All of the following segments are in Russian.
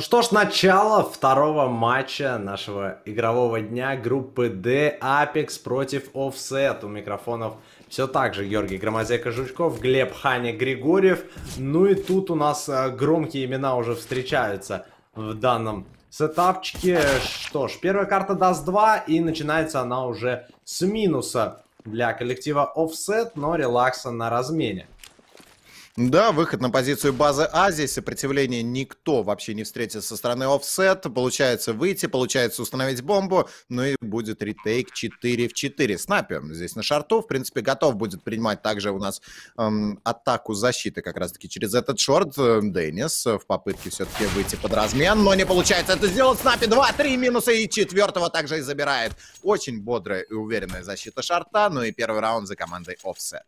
Ну что ж, начало второго матча нашего игрового дня группы D Apex против Offset. У микрофонов все так же Георгий Громозека Жучков, Глеб Ханя Григорьев. Ну и тут у нас э, громкие имена уже встречаются в данном сетапчике. Что ж, первая карта даст 2 и начинается она уже с минуса для коллектива Offset, но релакса на размене. Да, выход на позицию базы А. Здесь сопротивление никто вообще не встретит со стороны офсет. Получается выйти, получается установить бомбу. Ну и будет ретейк 4 в 4. Снапи здесь на шарту. В принципе, готов будет принимать также у нас эм, атаку защиты как раз-таки через этот шорт. Денис в попытке все-таки выйти под размен, но не получается это сделать. Снапи 2-3 минуса и четвертого также и забирает. Очень бодрая и уверенная защита шарта. Ну и первый раунд за командой офсет.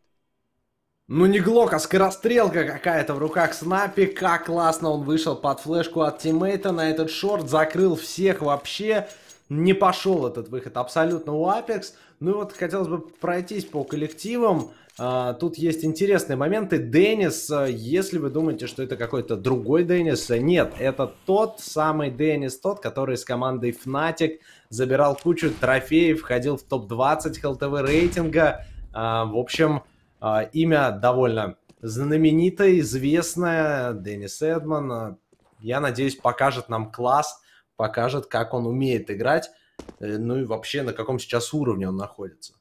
Ну не глок, а скорострелка какая-то в руках снапи. Как классно он вышел под флешку от тиммейта на этот шорт. Закрыл всех вообще. Не пошел этот выход абсолютно у Apex. Ну и вот хотелось бы пройтись по коллективам. А, тут есть интересные моменты. Деннис, э, если вы думаете, что это какой-то другой Деннис, э, нет, это тот самый Деннис, тот, который с командой Fnatic забирал кучу трофеев, входил в топ-20 ХЛТВ рейтинга. А, в общем, а, имя довольно знаменитое, известное, Деннис Эдман. А, я надеюсь, покажет нам класс, покажет, как он умеет играть, э, ну и вообще на каком сейчас уровне он находится.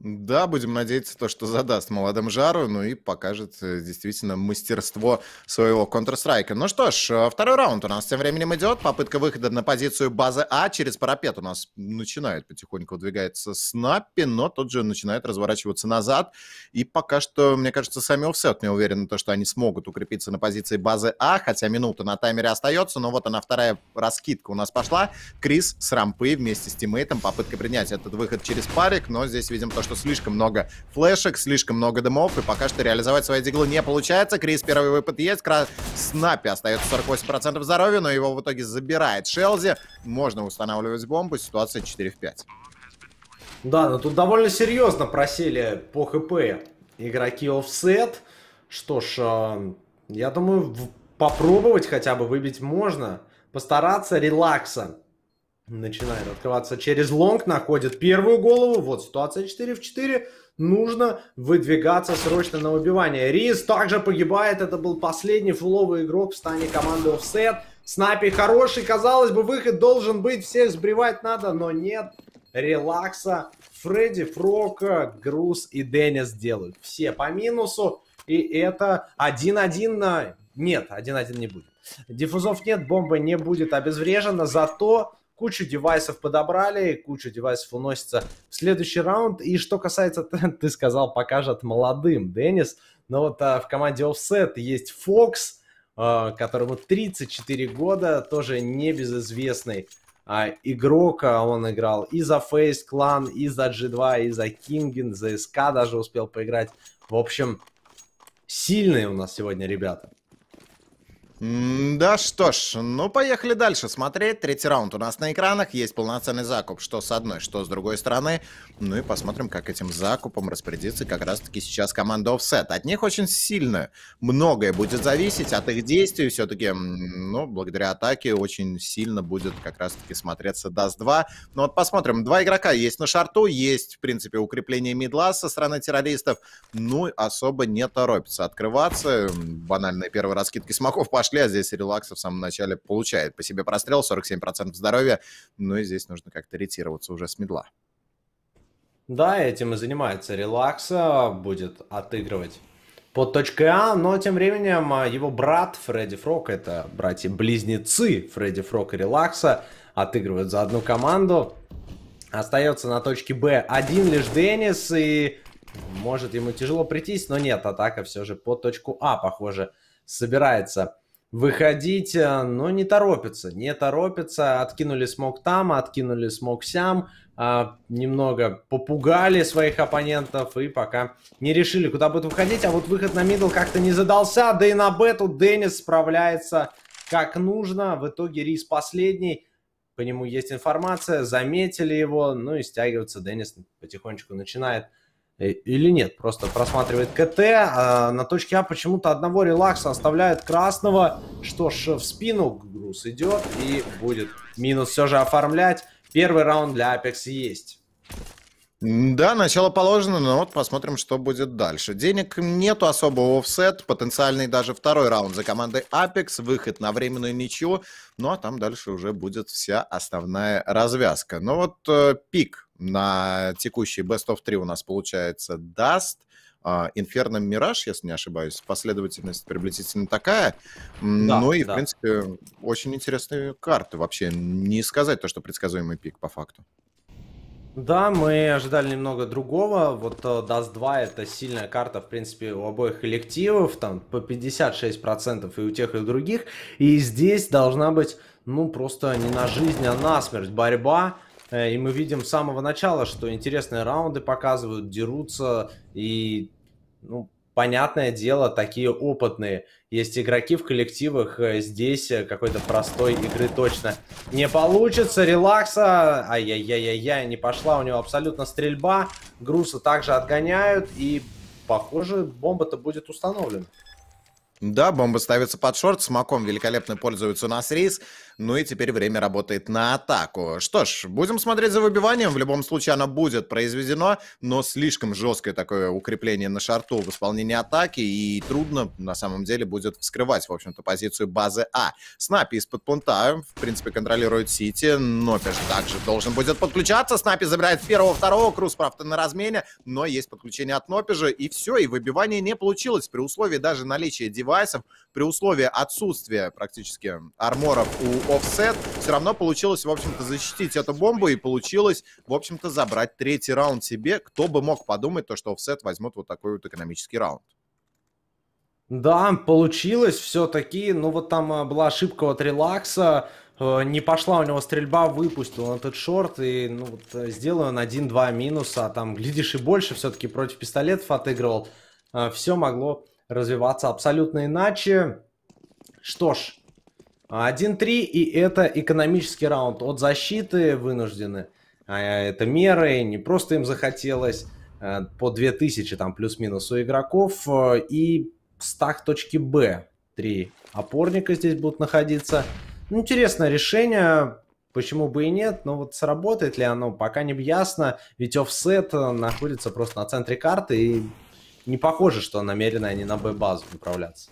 Да, будем надеяться, то, что задаст молодым жару, ну и покажет э, действительно мастерство своего Counter-Strike. Ну что ж, э, второй раунд у нас тем временем идет. Попытка выхода на позицию базы А через парапет у нас начинает потихоньку выдвигается Снаппи, но тот же начинает разворачиваться назад. И пока что, мне кажется, сами офсет не уверены, то, что они смогут укрепиться на позиции базы А, хотя минута на таймере остается, но вот она вторая раскидка у нас пошла. Крис с рампы вместе с тиммейтом попытка принять этот выход через парик, но здесь видим то, что что слишком много флешек, слишком много дымов, и пока что реализовать свои диглы не получается. Крис первый выпад есть, Крас... Снапи остается 48% здоровья, но его в итоге забирает Шелзи. Можно устанавливать бомбу, ситуация 4 в 5. Да, но ну тут довольно серьезно просели по хп игроки офсет. Что ж, э, я думаю, попробовать хотя бы выбить можно. Постараться релакса начинает открываться через лонг, находит первую голову. Вот ситуация 4 в 4. Нужно выдвигаться срочно на убивание Риз также погибает. Это был последний фуловый игрок в стане команды Offset. Снайпи хороший. Казалось бы, выход должен быть. Всех сбривать надо, но нет. Релакса. Фредди, фрока Груз и Деннис делают. Все по минусу. И это 1-1 на... Нет, 1-1 не будет. Диффузов нет, бомба не будет обезврежена. Зато Кучу девайсов подобрали, кучу девайсов уносится в следующий раунд. И что касается, ты сказал, покажет молодым, Денис. Но вот а, в команде Offset есть Фокс, а, которому 34 года, тоже небезызвестный а, игрок. А он играл и за Face Clan, и за G2, и за Kingin, за SK даже успел поиграть. В общем, сильные у нас сегодня ребята. Да что ж, ну поехали дальше смотреть. Третий раунд у нас на экранах. Есть полноценный закуп, что с одной, что с другой стороны. Ну и посмотрим, как этим закупом распорядится как раз-таки сейчас команда Offset. От них очень сильно многое будет зависеть, от их действий все-таки, ну, благодаря атаке очень сильно будет как раз-таки смотреться Даст 2. Ну вот посмотрим, два игрока есть на шарту, есть, в принципе, укрепление мидла со стороны террористов. Ну, особо не торопится открываться. Банальные первые раскидки смоков пошли пошли, а здесь релакса в самом начале получает. По себе прострел, 47% здоровья, ну и здесь нужно как-то ретироваться уже с медла. Да, этим и занимается релакса, будет отыгрывать под точкой А, но тем временем а, его брат Фредди Фрок, это братья-близнецы Фредди Фрок и Релакса, отыгрывают за одну команду. Остается на точке Б один лишь Деннис, и может ему тяжело прийтись, но нет, атака все же под точку А, похоже, собирается выходить, э, но не торопится, не торопится, откинули смог там, откинули смог сям, а, немного попугали своих оппонентов и пока не решили, куда будет выходить, а вот выход на мидл как-то не задался, да и на бету Денис справляется как нужно, в итоге рис последний, по нему есть информация, заметили его, ну и стягиваться Денис потихонечку начинает Э, или нет. Просто просматривает КТ. А на точке А почему-то одного релакса оставляет красного. Что ж, в спину груз идет и будет минус все же оформлять. Первый раунд для Apex есть. Да, начало положено, но вот посмотрим, что будет дальше. Денег нету особого офсет, потенциальный даже второй раунд за командой Apex, выход на временную ничью, ну а там дальше уже будет вся основная развязка. Но ну вот э, пик на текущий Best of 3 у нас получается Dust, Инферно а, Мираж, если не ошибаюсь. Последовательность приблизительно такая. Да, ну и, да. в принципе, очень интересные карты вообще. Не сказать то, что предсказуемый пик по факту. Да, мы ожидали немного другого. Вот э, Dust 2 это сильная карта, в принципе, у обоих коллективов, там по 56% и у тех, и у других. И здесь должна быть, ну, просто не на жизнь, а на смерть борьба. Э, и мы видим с самого начала, что интересные раунды показывают, дерутся. И, ну, понятное дело, такие опытные. Есть игроки в коллективах. Э, здесь э, какой-то простой игры точно не получится. Релакса. Ай-яй-яй-яй, не пошла у него абсолютно стрельба. Груса также отгоняют. И, похоже, бомба-то будет установлена. Да, бомба ставится под шорт, смоком великолепно пользуется у нас рейс. Ну и теперь время работает на атаку. Что ж, будем смотреть за выбиванием. В любом случае оно будет произведено, но слишком жесткое такое укрепление на шарту в исполнении атаки, и трудно на самом деле будет вскрывать, в общем-то, позицию базы А. Снапи из-под пунта, а, в принципе, контролирует Сити, но Пеш также должен будет подключаться. Снапи забирает первого, второго, Круз, правда, на размене, но есть подключение от Нопежа, и все, и выбивание не получилось при условии даже наличия девайсов, при условии отсутствия практически арморов у офсет. Все равно получилось, в общем-то, защитить эту бомбу и получилось, в общем-то, забрать третий раунд себе. Кто бы мог подумать, то, что офсет возьмут вот такой вот экономический раунд. Да, получилось все-таки. Ну вот там а, была ошибка от релакса. Э, не пошла у него стрельба, выпустил он этот шорт и ну, вот, э, сделал он 1-2 минуса. А там, глядишь, и больше все-таки против пистолетов отыгрывал. Э, Все могло развиваться абсолютно иначе. Что ж, 1-3, и это экономический раунд от защиты вынуждены. А, это меры, не просто им захотелось. Э, по 2000 там плюс-минус у игроков. Э, и стах точки Б. Три опорника здесь будут находиться. интересное решение. Почему бы и нет, но вот сработает ли оно, пока не ясно, ведь офсет э, находится просто на центре карты и не похоже, что намерены они на Б-базу направляться.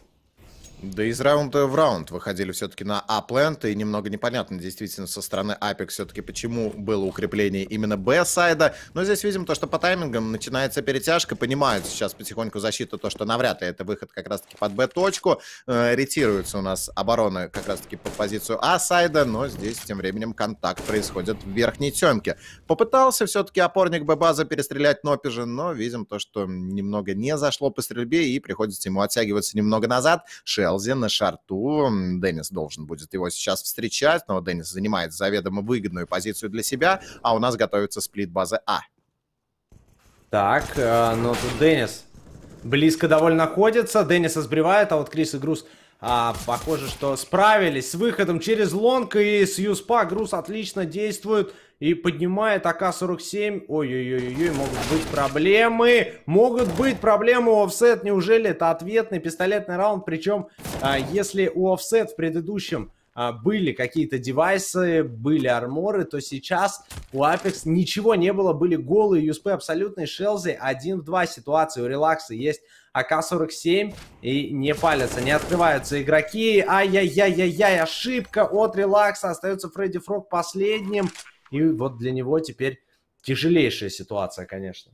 Да из раунда в раунд выходили все-таки на Аплент, и немного непонятно действительно со стороны Апекс все-таки почему было укрепление именно Б-сайда. Но здесь видим то, что по таймингам начинается перетяжка, понимают сейчас потихоньку защиту то, что навряд ли это выход как раз-таки под Б-точку. Э, ретируется у нас оборона как раз-таки под позицию А-сайда, но здесь тем временем контакт происходит в верхней темке. Попытался все-таки опорник Б-база перестрелять Нопижа, но видим то, что немного не зашло по стрельбе и приходится ему оттягиваться немного назад. Шер Велзе на шарту. Деннис должен будет его сейчас встречать, но Деннис занимает заведомо выгодную позицию для себя, а у нас готовится сплит базы А. Так, э, ну тут Деннис близко довольно находится. Денниса сбривает, а вот Крис и Груз... А, похоже, что справились с выходом через лонг, и с Юспа груз отлично действует. И поднимает АК-47. Ой-ой-ой, могут быть проблемы. Могут быть проблемы у офсет. Неужели это ответный пистолетный раунд? Причем, а, если у офсет в предыдущем а, были какие-то девайсы, были арморы, то сейчас у Apex ничего не было, были голые юспы, абсолютные шелзы, 1 в 2 ситуации, у релакса есть АК-47 и не палятся, не открываются игроки, ай-яй-яй-яй-яй, ошибка от релакса, остается Фредди Фрог последним, и вот для него теперь тяжелейшая ситуация, конечно.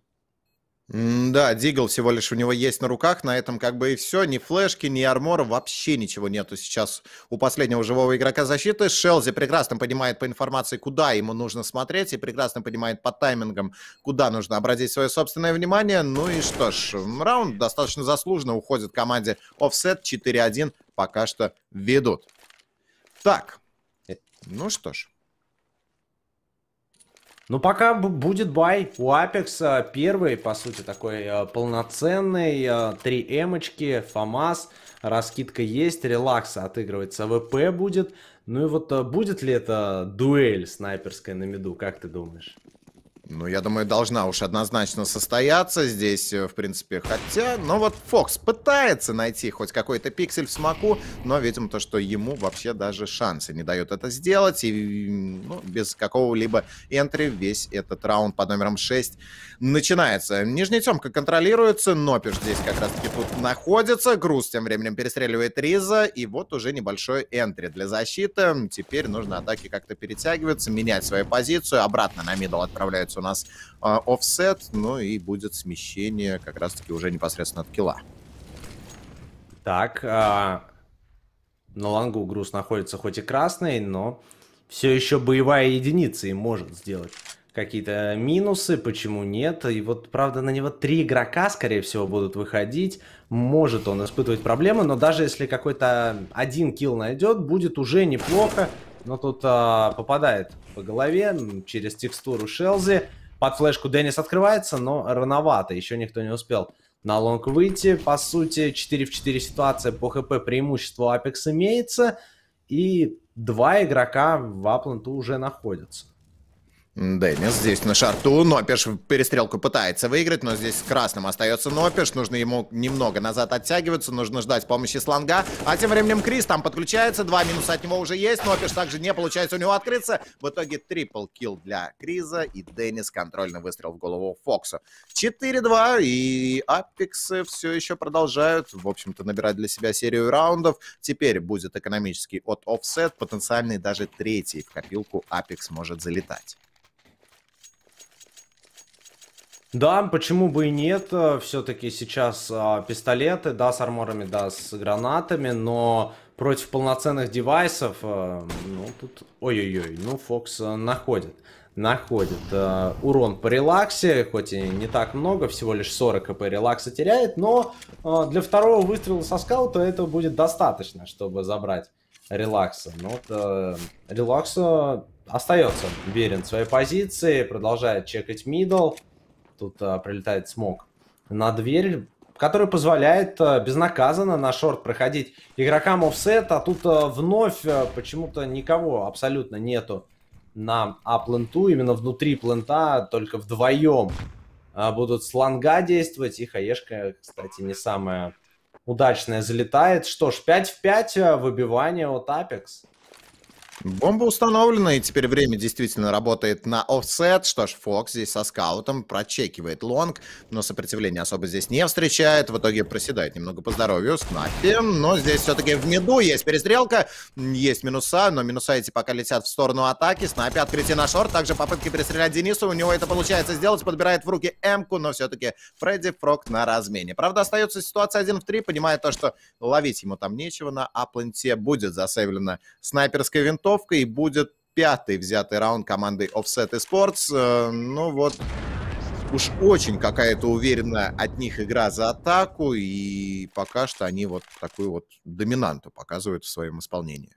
Да, Дигл всего лишь у него есть на руках, на этом как бы и все. Ни флешки, ни армора, вообще ничего нету сейчас у последнего живого игрока защиты. Шелзи прекрасно понимает по информации, куда ему нужно смотреть, и прекрасно понимает по таймингам, куда нужно обратить свое собственное внимание. Ну и что ж, раунд достаточно заслуженно уходит команде Offset 4-1, пока что ведут. Так, ну что ж, ну, пока будет бай. У Apex э, первый, по сути, такой э, полноценный. 3М-очки, э, раскидка есть, релакс отыгрывается, ВП будет. Ну и вот будет ли это дуэль снайперская на меду, как ты думаешь? Ну, я думаю, должна уж однозначно состояться здесь, э, в принципе. Хотя, Но ну вот Фокс пытается найти хоть какой-то пиксель в смоку, но видим то, что ему вообще даже шансы не дают это сделать. И ну, без какого-либо энтри весь этот раунд под номером 6 начинается. Нижняя темка контролируется, Нопиш здесь как раз-таки тут находится. Груз тем временем перестреливает Риза, и вот уже небольшой энтри для защиты. Теперь нужно атаки как-то перетягиваться, менять свою позицию. Обратно на мидл отправляются появится у нас а, офсет, ну и будет смещение как раз-таки уже непосредственно от килла. Так, а... на лангу груз находится хоть и красный, но все еще боевая единица и может сделать какие-то минусы, почему нет. И вот, правда, на него три игрока, скорее всего, будут выходить. Может он испытывать проблемы, но даже если какой-то один килл найдет, будет уже неплохо но тут а, попадает по голове через текстуру Шелзи. Под флешку Деннис открывается, но рановато, еще никто не успел на лонг выйти. По сути, 4 в 4 ситуация по хп преимущество Apex имеется, и два игрока в Апланту уже находятся. Дэмис здесь на шарту. Нопиш перестрелку пытается выиграть, но здесь красным остается Нопиш. Нужно ему немного назад оттягиваться, нужно ждать помощи сланга, А тем временем Крис там подключается, два минуса от него уже есть. Нопиш также не получается у него открыться. В итоге трипл килл для Криза и Деннис контрольный выстрел в голову Фокса. 4-2 и Апексы все еще продолжают, в общем-то, набирать для себя серию раундов. Теперь будет экономический от офсет, потенциальный даже третий в копилку Апекс может залетать. Да, почему бы и нет, все-таки сейчас э, пистолеты, да, с арморами, да, с гранатами, но против полноценных девайсов, э, ну, тут, ой-ой-ой, ну, Фокс э, находит, находит э, урон по релаксе, хоть и не так много, всего лишь 40 кп релакса теряет, но э, для второго выстрела со скаута это будет достаточно, чтобы забрать релакса. Ну, вот, э, релакса остается верен своей позиции, продолжает чекать мидл, тут а, прилетает смог на дверь, который позволяет а, безнаказанно на шорт проходить игрокам офсет, а тут а, вновь а, почему-то никого абсолютно нету на А-пленту, именно внутри плента, только вдвоем а, будут сланга действовать, и хаешка, кстати, не самая удачная залетает. Что ж, 5 в 5 а, выбивание от Apex. Бомба установлена, и теперь время действительно работает на офсет. Что ж, Фокс здесь со скаутом прочекивает лонг, но сопротивление особо здесь не встречает. В итоге проседает немного по здоровью Снайпи, но здесь все-таки в меду есть перестрелка, есть минуса, но минуса эти пока летят в сторону атаки. Снайпи открытие на шорт, также попытки перестрелять Денису, у него это получается сделать, подбирает в руки Эмку, но все-таки Фредди Фрог на размене. Правда, остается ситуация 1 в 3, понимая то, что ловить ему там нечего, на Апленте будет засейвлена снайперская винтовка, концовкой будет пятый взятый раунд команды Offset Esports. Э, ну вот, уж очень какая-то уверенная от них игра за атаку, и пока что они вот такую вот доминанту показывают в своем исполнении.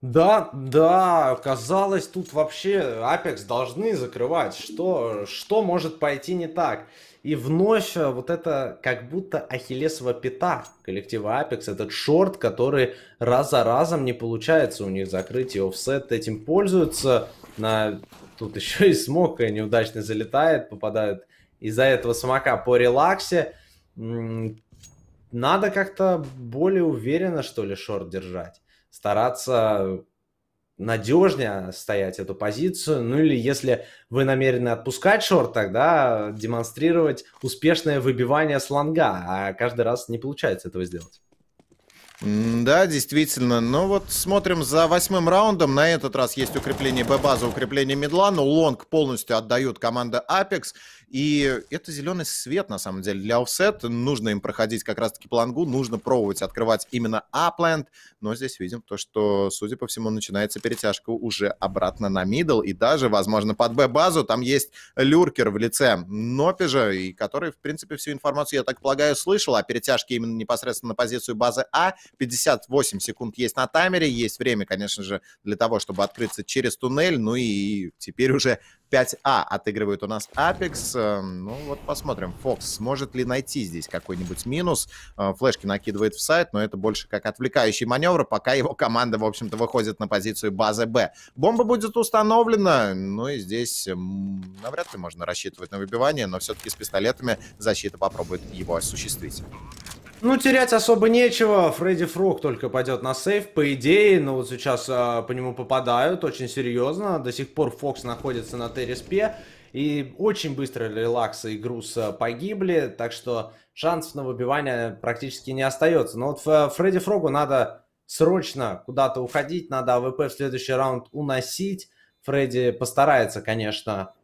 Да, да, казалось, тут вообще Apex должны закрывать. Что, что может пойти не так? И вновь э, вот это как будто ахиллесова пята коллектива Apex, этот шорт, который раз за разом не получается у них закрыть, и офсет этим пользуются. На... Тут еще и смог неудачно залетает, попадает. из-за этого смока по релаксе. Надо как-то более уверенно, что ли, шорт держать. Стараться надежнее стоять эту позицию. Ну или если вы намерены отпускать шорт, тогда демонстрировать успешное выбивание слонга, а каждый раз не получается этого сделать. Да, действительно. Ну вот смотрим за восьмым раундом. На этот раз есть укрепление Б-базы, укрепление медла, но лонг полностью отдают команда Apex. И это зеленый свет, на самом деле, для офсет. Нужно им проходить как раз-таки плангу, нужно пробовать открывать именно апленд. Но здесь видим то, что, судя по всему, начинается перетяжка уже обратно на мидл. И даже, возможно, под Б-базу там есть люркер в лице Нопижа, и который, в принципе, всю информацию, я так полагаю, слышал о перетяжке именно непосредственно на позицию базы А. 58 секунд есть на таймере, есть время, конечно же, для того, чтобы открыться через туннель. Ну и теперь уже 5А отыгрывает у нас Apex. Эм, ну вот посмотрим, Фокс сможет ли найти здесь какой-нибудь минус. Э, флешки накидывает в сайт, но это больше как отвлекающий маневр, пока его команда, в общем-то, выходит на позицию базы Б. Бомба будет установлена, ну и здесь эм, навряд ли можно рассчитывать на выбивание, но все-таки с пистолетами защита попробует его осуществить. Ну, терять особо нечего. Фредди Фрог только пойдет на сейф, по идее. Но ну, вот сейчас э, по нему попадают очень серьезно. До сих пор Фокс находится на Терриспе. И очень быстро релакс и груз а, погибли. Так что шансов на выбивание практически не остается. Но вот а, Фредди Фрогу надо срочно куда-то уходить. Надо АВП в следующий раунд уносить. Фредди постарается, конечно,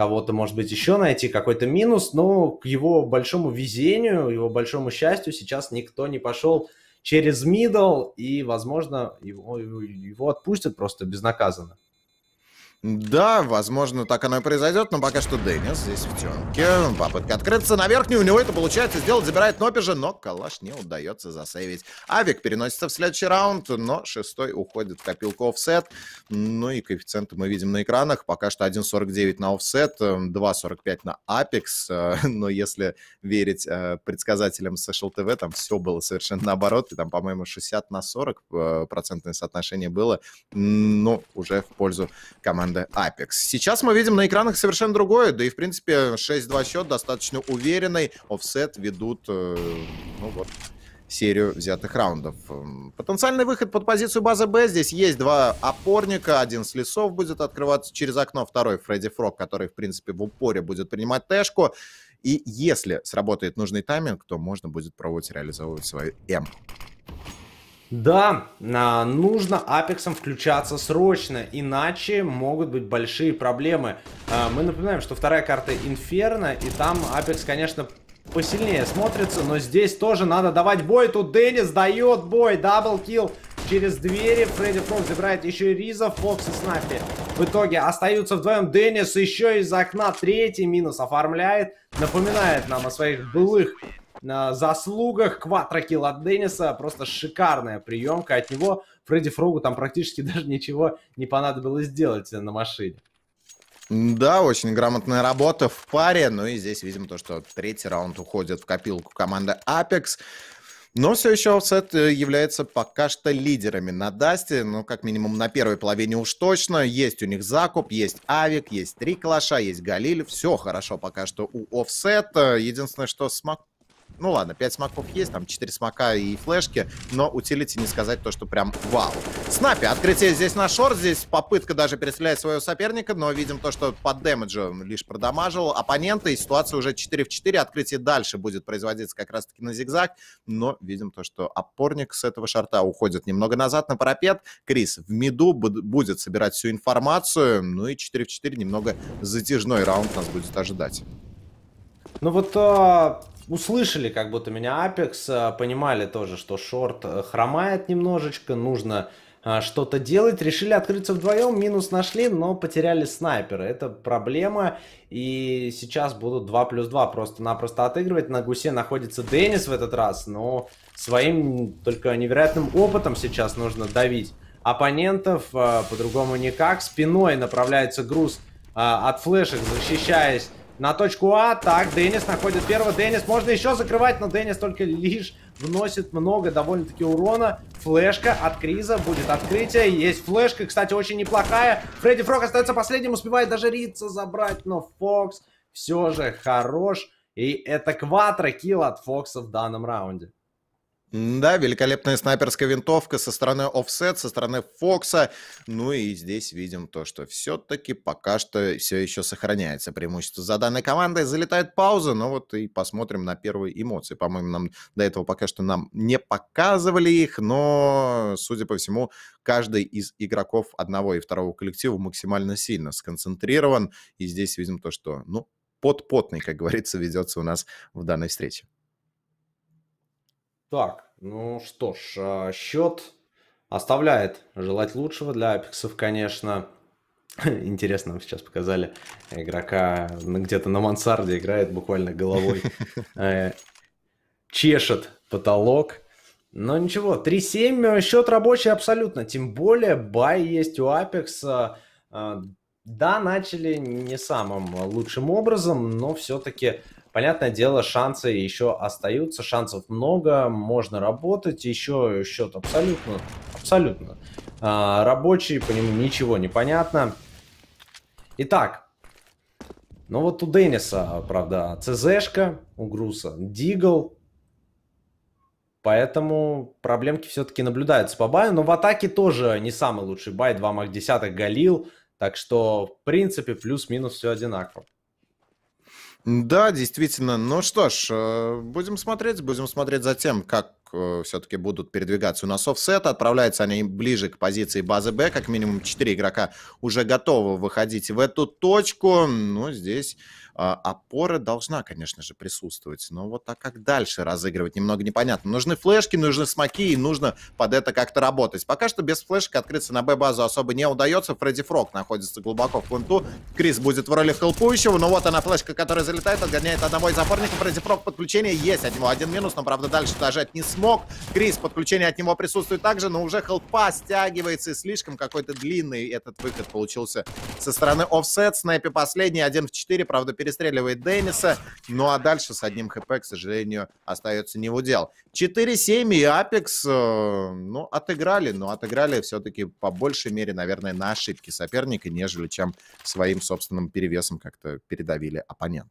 кого-то, может быть, еще найти, какой-то минус, но к его большому везению, его большому счастью сейчас никто не пошел через мидл, и, возможно, его, его отпустят просто безнаказанно. Да, возможно, так оно и произойдет, но пока что Деннис здесь в темке. Попытка открыться на верхнюю, у него это получается сделать, забирает Нопижа, но калаш не удается засейвить. Авик переносится в следующий раунд, но шестой уходит в копилку офсет. Ну и коэффициенты мы видим на экранах. Пока что 1.49 на офсет, 2.45 на Апекс. Но если верить э, предсказателям Social TV, там все было совершенно наоборот. И там, по-моему, 60 на 40 э, процентное соотношение было. Но ну, уже в пользу команды команды Apex. Сейчас мы видим на экранах совершенно другое, да и, в принципе, 6-2 счет достаточно уверенный. Офсет ведут, э, ну вот, серию взятых раундов. Эм, потенциальный выход под позицию базы Б. Здесь есть два опорника. Один с лесов будет открываться через окно, второй Фредди Фрог, который, в принципе, в упоре будет принимать тэшку. И если сработает нужный тайминг, то можно будет пробовать реализовывать свою М. Да, а, нужно апексом включаться срочно, иначе могут быть большие проблемы. А, мы напоминаем, что вторая карта Инферно, и там апекс, конечно, посильнее смотрится, но здесь тоже надо давать бой. Тут Деннис дает бой, даблкил через двери. Фредди Фокс забирает еще и Риза, Фокс и Снаппи. В итоге остаются вдвоем. Деннис еще из окна третий минус оформляет. Напоминает нам о своих былых на заслугах Кватрокил от Денниса. Просто шикарная приемка от него. Фредди Фрогу там практически даже ничего не понадобилось сделать на машине. Да, очень грамотная работа в паре. Ну и здесь, видим то, что третий раунд уходит в копилку команды Apex. Но все еще офсет э, является пока что лидерами на Дасте. Ну, как минимум, на первой половине уж точно. Есть у них закуп, есть Авик, есть три калаша, есть Галиль. Все хорошо пока что у офсета. Единственное, что смог ну ладно, 5 смоков есть, там 4 смока и флешки, но утилити не сказать то, что прям вау. Снапи, открытие здесь на шорт, здесь попытка даже перестрелять своего соперника, но видим то, что под дэмэджу лишь продамажил оппонента, и ситуация уже 4 в 4, открытие дальше будет производиться как раз-таки на зигзаг, но видим то, что опорник с этого шарта уходит немного назад на парапет, Крис в миду будет собирать всю информацию, ну и 4 в 4 немного затяжной раунд нас будет ожидать. Ну вот а, услышали как будто меня Apex, э, понимали тоже, что шорт э, хромает немножечко, нужно э, что-то делать. Решили открыться вдвоем, минус нашли, но потеряли снайпера. Это проблема, и сейчас будут 2 плюс 2 просто-напросто отыгрывать. На гусе находится Деннис в этот раз, но своим только невероятным опытом сейчас нужно давить оппонентов, по-другому никак. Спиной направляется груз от флешек, защищаясь на точку А. Так, Деннис находит первого. Деннис можно еще закрывать, но Деннис только лишь вносит много довольно-таки урона. Флешка от Криза будет открытие. Есть флешка, кстати, очень неплохая. Фредди Фрог остается последним, успевает даже Рица забрать, но Фокс все же хорош. И это квадро килл от Фокса в данном раунде. Да, великолепная снайперская винтовка со стороны Offset, со стороны Фокса. Ну и здесь видим то, что все-таки пока что все еще сохраняется преимущество за данной командой. Залетает пауза, но вот и посмотрим на первые эмоции. По-моему, нам до этого пока что нам не показывали их, но, судя по всему, каждый из игроков одного и второго коллектива максимально сильно сконцентрирован. И здесь видим то, что, ну, подпотный, как говорится, ведется у нас в данной встрече. Так, ну что ж, а, счет оставляет желать лучшего для апексов, конечно. Интересно, нам сейчас показали игрока ну, где-то на мансарде играет буквально головой. Э, чешет потолок. Но ничего, 3-7, э, счет рабочий абсолютно. Тем более, бай есть у Апекса. Э, да, начали не самым лучшим образом, но все-таки Понятное дело, шансы еще остаются, шансов много, можно работать, еще счет абсолютно, абсолютно а, рабочий, по нему ничего не понятно. Итак, ну вот у Денниса, правда, ЦЗшка, у Груса Дигл, Поэтому проблемки все-таки наблюдаются по баю. Но в атаке тоже не самый лучший бай. 2 мах десятых Галил. Так что, в принципе, плюс-минус все одинаково. Да, действительно. Ну что ж, э, будем смотреть, будем смотреть за тем, как Э, все-таки будут передвигаться. У нас офсет, отправляются они ближе к позиции базы Б, как минимум 4 игрока уже готовы выходить в эту точку. Но ну, здесь э, опора должна, конечно же, присутствовать. Но вот так как дальше разыгрывать, немного непонятно. Нужны флешки, нужны смоки, и нужно под это как-то работать. Пока что без флешек открыться на Б-базу особо не удается. Фредди Фрог находится глубоко в пункту. Крис будет в роли хелпующего. Но вот она флешка, которая залетает, отгоняет одного из опорников. Фредди Фрог подключение есть. От него один минус, но, правда, дальше дожать не смог смог. Крис, подключение от него присутствует также, но уже хелпа стягивается и слишком какой-то длинный этот выход получился со стороны офсет. Снэпи последний, один в 4, правда, перестреливает Денниса. Ну а дальше с одним хп, к сожалению, остается не в удел. 4-7 и Апекс, э, ну, отыграли, но отыграли все-таки по большей мере, наверное, на ошибки соперника, нежели чем своим собственным перевесом как-то передавили оппонента.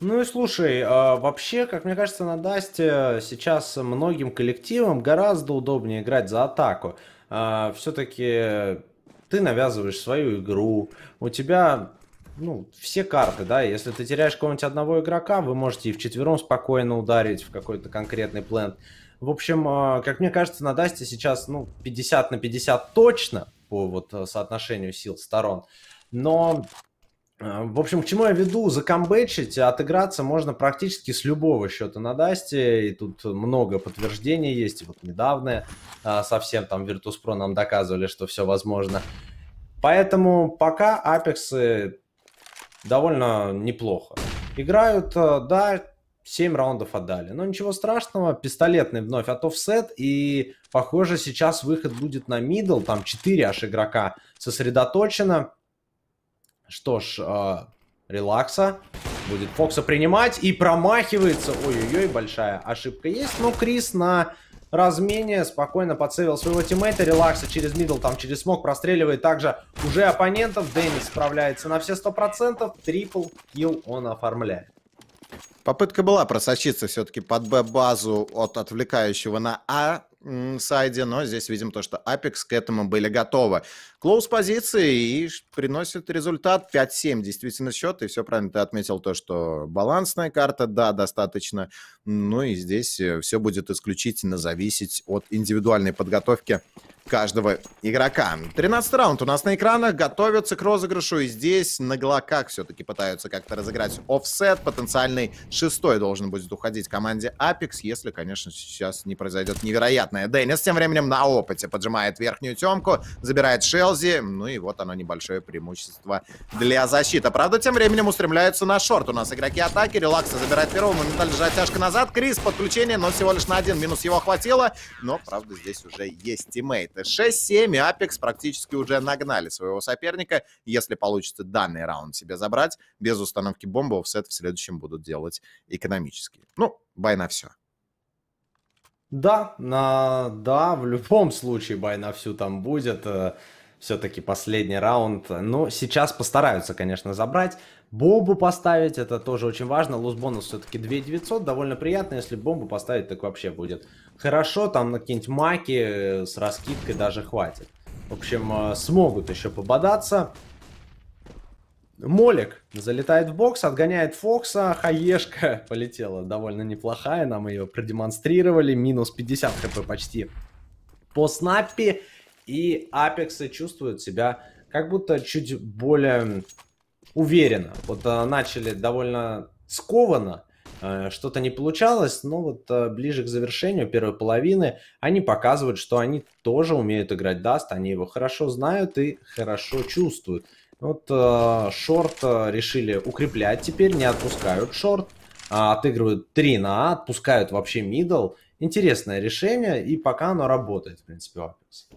Ну и слушай, а, вообще, как мне кажется, на Дасте сейчас многим коллективам гораздо удобнее играть за атаку. А, Все-таки ты навязываешь свою игру, у тебя ну, все карты, да, если ты теряешь какого-нибудь одного игрока, вы можете и вчетвером спокойно ударить в какой-то конкретный плент. В общем, а, как мне кажется, на Дасте сейчас, ну, 50 на 50 точно по вот соотношению сил сторон. Но а, в общем, к чему я веду? Закомбэчить, отыграться можно практически с любого счета на Дасте. И тут много подтверждений есть. вот недавно а, совсем там Virtus.pro нам доказывали, что все возможно. Поэтому пока Апексы довольно неплохо играют. А, да, 7 раундов отдали. Но ничего страшного, пистолетный вновь от офсет, и, похоже, сейчас выход будет на мидл, там 4 аж игрока сосредоточено. Что ж, э, релакса. Будет Фокса принимать и промахивается. Ой-ой-ой, большая ошибка есть. Но Крис на размене спокойно подсевил своего тиммейта. Релакса через мидл, там через смог простреливает также уже оппонентов. Денис справляется на все 100%. Трипл килл он оформляет. Попытка была просочиться все-таки под Б-базу от отвлекающего на А сайде, но здесь видим то, что Apex к этому были готовы. Клоуз позиции и приносит результат 5-7, действительно счет, и все правильно ты отметил то, что балансная карта, да, достаточно, ну и здесь э, все будет исключительно зависеть от индивидуальной подготовки каждого игрока. 13 раунд у нас на экранах, готовятся к розыгрышу, и здесь на глоках все-таки пытаются как-то разыграть офсет, потенциальный шестой должен будет уходить команде Apex, если, конечно, сейчас не произойдет невероятное. Деннис тем временем на опыте поджимает верхнюю темку, забирает Шелзи, ну и вот оно небольшое преимущество для защиты. Правда, тем временем устремляются на шорт у нас игроки атаки, Релакса забирает первого, моментально же тяжко назад, Крис подключение, но всего лишь на один минус его хватило, но, правда, здесь уже есть тиммейт. 6-7, и Apex практически уже нагнали своего соперника. Если получится данный раунд себе забрать, без установки бомбы офсет в следующем будут делать экономически. Ну, бай на все. Да, на, да, в любом случае бай на всю там будет. Э, все-таки последний раунд. Но сейчас постараются, конечно, забрать. Бомбу поставить, это тоже очень важно. Луз бонус все-таки 2900, довольно приятно. Если бомбу поставить, так вообще будет хорошо, там на какие-нибудь маки э, с раскидкой даже хватит. В общем, э, смогут еще пободаться. Молик залетает в бокс, отгоняет Фокса, хаешка полетела довольно неплохая, нам ее продемонстрировали, минус 50 хп почти по снаппе, и апексы чувствуют себя как будто чуть более уверенно. Вот э, начали довольно скованно, Э, что-то не получалось, но вот э, ближе к завершению первой половины они показывают, что они тоже умеют играть даст, они его хорошо знают и хорошо чувствуют. Вот э, шорт э, решили укреплять теперь, не отпускают шорт, а отыгрывают 3 на А, отпускают вообще мидл. Интересное решение, и пока оно работает, в принципе, в Apex.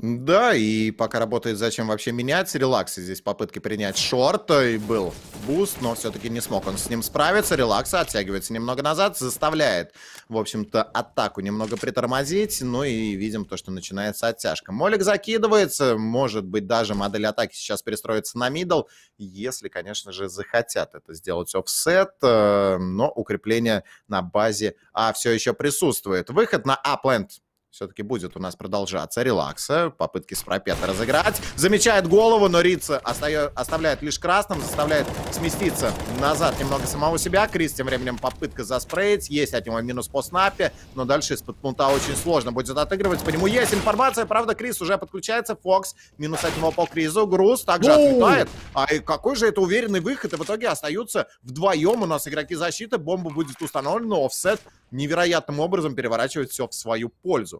Да, и пока работает, зачем вообще менять релакс. здесь попытки принять шорт, э, и был буст, но все-таки не смог он с ним справиться. Релакс оттягивается немного назад, заставляет, в общем-то, атаку немного притормозить. Ну и видим то, что начинается оттяжка. Молик закидывается, может быть, даже модель атаки сейчас перестроится на мидл, если, конечно же, захотят это сделать офсет, э, но укрепление на базе А все еще присутствует. Выход на аплент все-таки будет у нас продолжаться. Релакса. Попытки с пропета разыграть. Замечает голову, но Рица оставляет лишь красным. Заставляет сместиться назад немного самого себя. Крис тем временем попытка заспрейть. Есть от него минус по снапе. Но дальше из-под пункта очень сложно будет отыгрывать. По нему есть информация. Правда, Крис уже подключается. Фокс минус от него по Кризу. Груз также Оу! А какой же это уверенный выход. И в итоге остаются вдвоем у нас игроки защиты. Бомба будет установлена. Офсет невероятным образом переворачивает все в свою пользу.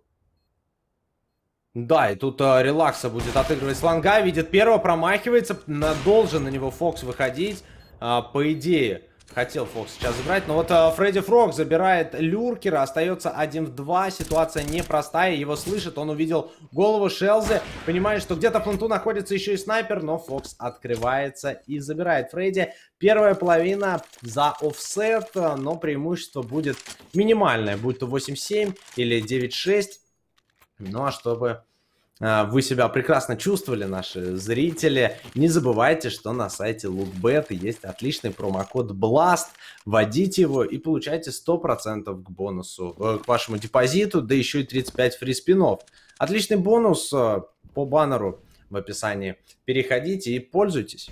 Да, и тут э, релакса будет отыгрывать слонга. Видит первого, промахивается. Должен на него Фокс выходить. Э, по идее, хотел Фокс сейчас забрать. Но вот э, Фредди Фрог забирает люркера. Остается один в два. Ситуация непростая. Его слышит. Он увидел голову Шелзы. Понимает, что где-то в планту находится еще и снайпер. Но Фокс открывается и забирает Фредди. Первая половина за офсет. Но преимущество будет минимальное. Будь то 8-7 или 9-6. Ну а чтобы э, вы себя прекрасно чувствовали, наши зрители. Не забывайте, что на сайте Lookbet есть отличный промокод BLAST. Вводите его и получайте 100% к бонусу, э, к вашему депозиту, да еще и 35 фриспинов. Отличный бонус э, по баннеру в описании. Переходите и пользуйтесь.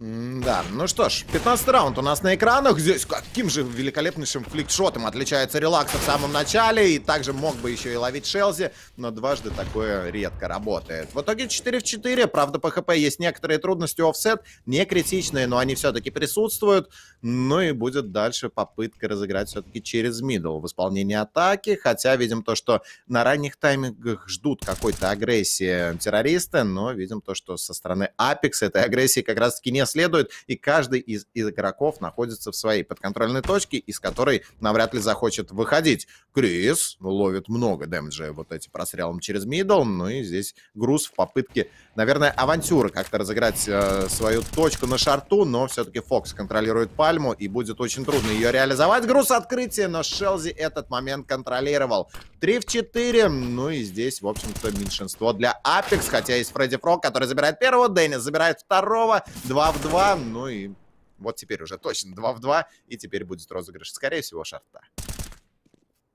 Да, ну что ж, 15 раунд у нас на экранах. Здесь каким же великолепнейшим фликшотом отличается релакс в самом начале. И также мог бы еще и ловить Шелзи, но дважды такое редко работает. В итоге 4 в 4. Правда, по ХП есть некоторые трудности офсет. Не критичные, но они все-таки присутствуют. Ну и будет дальше попытка разыграть все-таки через мидл в исполнении атаки. Хотя видим то, что на ранних таймингах ждут какой-то агрессии террористы. Но видим то, что со стороны Апекс этой агрессии как раз-таки не следует и каждый из игроков находится в своей подконтрольной точке, из которой навряд ли захочет выходить. Крис ловит много дэмэджа вот эти прострелом через мидл, ну и здесь груз в попытке, наверное, авантюры как-то разыграть э, свою точку на шарту, но все-таки Фокс контролирует пальму, и будет очень трудно ее реализовать. Груз открытия, но Шелзи этот момент контролировал. 3 в 4, ну и здесь, в общем-то, меньшинство для Апекс, хотя есть Фредди Фрог, который забирает первого, Деннис забирает второго, 2 в в 2. Ну и вот теперь уже точно 2 в 2. И теперь будет розыгрыш, скорее всего, шарта.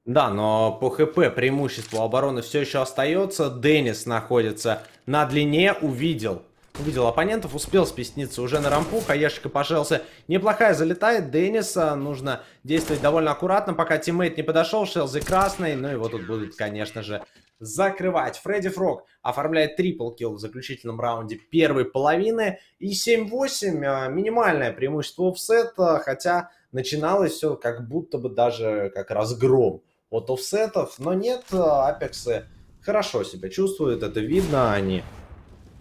Да, но по ХП преимущество обороны все еще остается. Деннис находится на длине, увидел. Увидел оппонентов, успел спесниться уже на рампу. Хаешка пожался. Неплохая залетает Денниса. Нужно действовать довольно аккуратно, пока тиммейт не подошел. Шелзи красный. Ну и вот тут будут, конечно же, закрывать. Фредди Фрог оформляет трипл килл в заключительном раунде первой половины. И 7-8 а, минимальное преимущество офсета, хотя начиналось все как будто бы даже как разгром от офсетов. Но нет, апексы хорошо себя чувствуют, это видно, они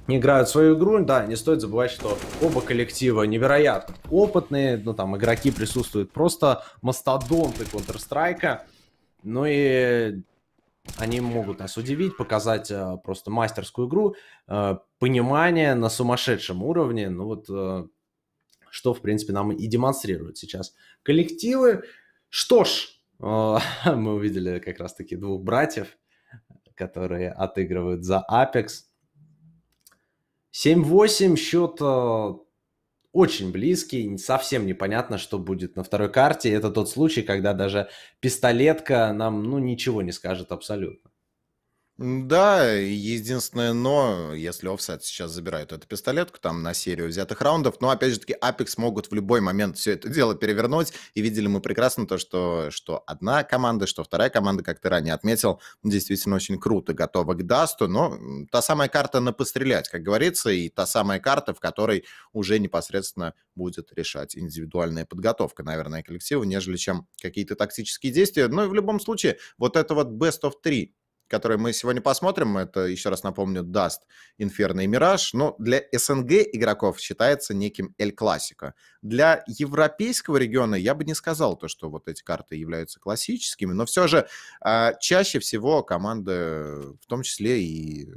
играют свою игру. Да, не стоит забывать, что оба коллектива невероятно опытные, ну там игроки присутствуют просто мастодонты Counter-Strike. Ну и они могут нас удивить, показать э, просто мастерскую игру, э, понимание на сумасшедшем уровне, ну вот, э, что, в принципе, нам и демонстрируют сейчас коллективы. Что ж, э, мы увидели как раз-таки двух братьев, которые отыгрывают за Apex. 7-8, счет э, очень близкий, совсем непонятно, что будет на второй карте. Это тот случай, когда даже пистолетка нам ну, ничего не скажет абсолютно. Да, единственное но, если офсайт сейчас забирают эту пистолетку там на серию взятых раундов, но опять же таки Apex могут в любой момент все это дело перевернуть, и видели мы прекрасно то, что, что одна команда, что вторая команда, как ты ранее отметил, действительно очень круто готова к Дасту, но та самая карта на пострелять, как говорится, и та самая карта, в которой уже непосредственно будет решать индивидуальная подготовка, наверное, коллектива, нежели чем какие-то тактические действия, но ну и в любом случае вот это вот best of 3 которые мы сегодня посмотрим, это, еще раз напомню, Dust, Inferno и Mirage, но для СНГ игроков считается неким Эль Классика. Для европейского региона я бы не сказал то, что вот эти карты являются классическими, но все же э, чаще всего команды, в том числе и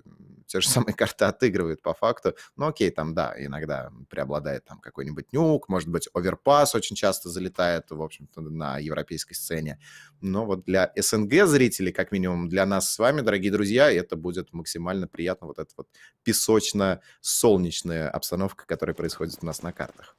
те же самые карты отыгрывают по факту. Ну, окей, там, да, иногда преобладает там какой-нибудь нюк, может быть, оверпас очень часто залетает, в общем-то, на европейской сцене. Но вот для СНГ зрителей, как минимум для нас с вами, дорогие друзья, это будет максимально приятно, вот эта вот песочно-солнечная обстановка, которая происходит у нас на картах.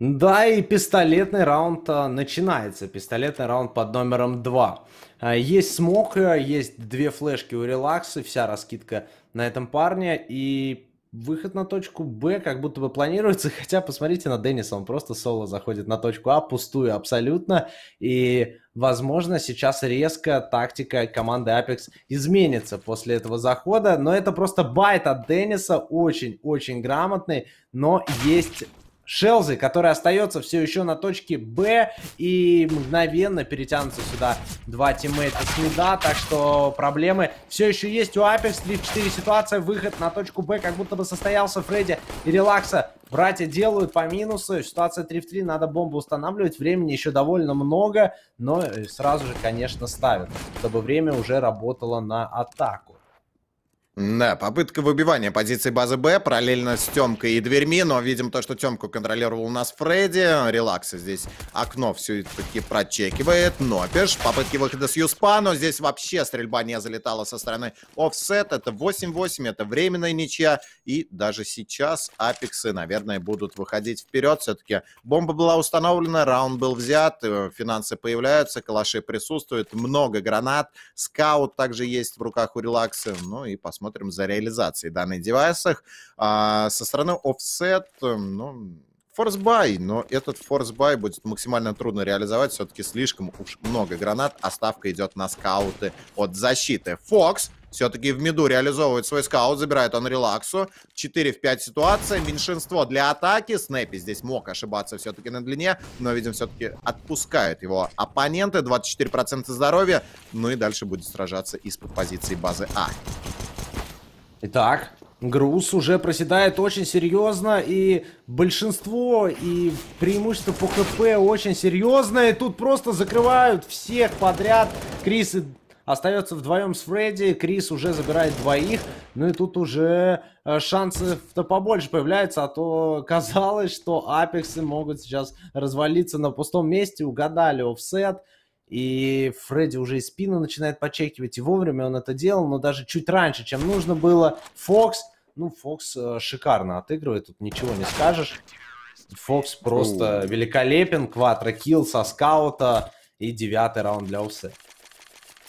Да, и пистолетный раунд э, начинается. Пистолетный раунд под номером 2. Э, есть смог, э, есть две флешки у релакса, вся раскидка на этом парне. И выход на точку Б как будто бы планируется, хотя посмотрите на Денниса, он просто соло заходит на точку А, пустую абсолютно, и, возможно, сейчас резко тактика команды Apex изменится после этого захода, но это просто байт от Денниса, очень-очень грамотный, но есть Шелзы, который остается все еще на точке Б и мгновенно перетянутся сюда два тиммейта Снуда, так что проблемы все еще есть у Апекс, 3-4 ситуация, выход на точку Б, как будто бы состоялся Фредди и Релакса. Братья делают по минусу, ситуация 3 в 3, надо бомбу устанавливать, времени еще довольно много, но э, сразу же, конечно, ставят, чтобы время уже работало на атаку. Да, попытка выбивания позиции базы Б параллельно с Тёмкой и дверьми, но видим то, что Тёмку контролировал у нас Фредди. Релакс здесь окно все-таки прочекивает. Нопиш, попытки выхода с Юспа, но здесь вообще стрельба не залетала со стороны офсет. Это 8-8, это временная ничья. И даже сейчас Апексы, наверное, будут выходить вперед. Все-таки бомба была установлена, раунд был взят, э, финансы появляются, калаши присутствуют, много гранат. Скаут также есть в руках у Релакса. Ну и посмотрим смотрим за реализацией данных девайсах А со стороны офсет, эм, ну, Force Buy, но этот Force Buy будет максимально трудно реализовать, все-таки слишком уж много гранат, а ставка идет на скауты от защиты. Фокс все-таки в миду реализовывает свой скаут, забирает он релаксу. 4 в 5 ситуация, меньшинство для атаки. Снэппи здесь мог ошибаться все-таки на длине, но, видим, все-таки отпускают его оппоненты. 24% здоровья, ну и дальше будет сражаться из-под позиции базы А. Итак, груз уже проседает очень серьезно, и большинство и преимущество по ХП очень серьезное. Тут просто закрывают всех подряд. Крис и остается вдвоем с Фредди, Крис уже забирает двоих, ну и тут уже э, шансов-то побольше появляется, а то казалось, что апексы могут сейчас развалиться на пустом месте, угадали офсет, и Фредди уже и спину начинает подчекивать, и вовремя он это делал, но даже чуть раньше, чем нужно было. Фокс, ну, Фокс э, шикарно отыгрывает, тут ничего не скажешь. Фокс просто великолепен, квадро килл со скаута и девятый раунд для Усет.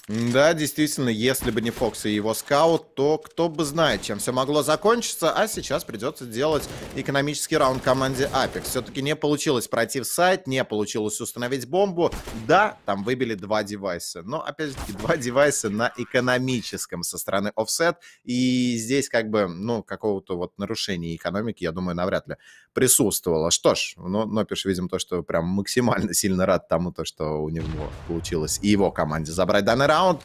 Да, действительно, если бы не Фокс и его скаут, то кто бы знает, чем все могло закончиться, а сейчас придется делать экономический раунд команде Apex. Все-таки не получилось пройти в сайт, не получилось установить бомбу. Да, там выбили два девайса, но, опять же таки, два девайса на экономическом со стороны Offset, и здесь как бы, ну, какого-то вот нарушения экономики, я думаю, навряд ли присутствовало. Что ж, ну, Нопиш, видим то, что прям максимально сильно рад тому, то, что у него получилось и его команде забрать данный раунд. out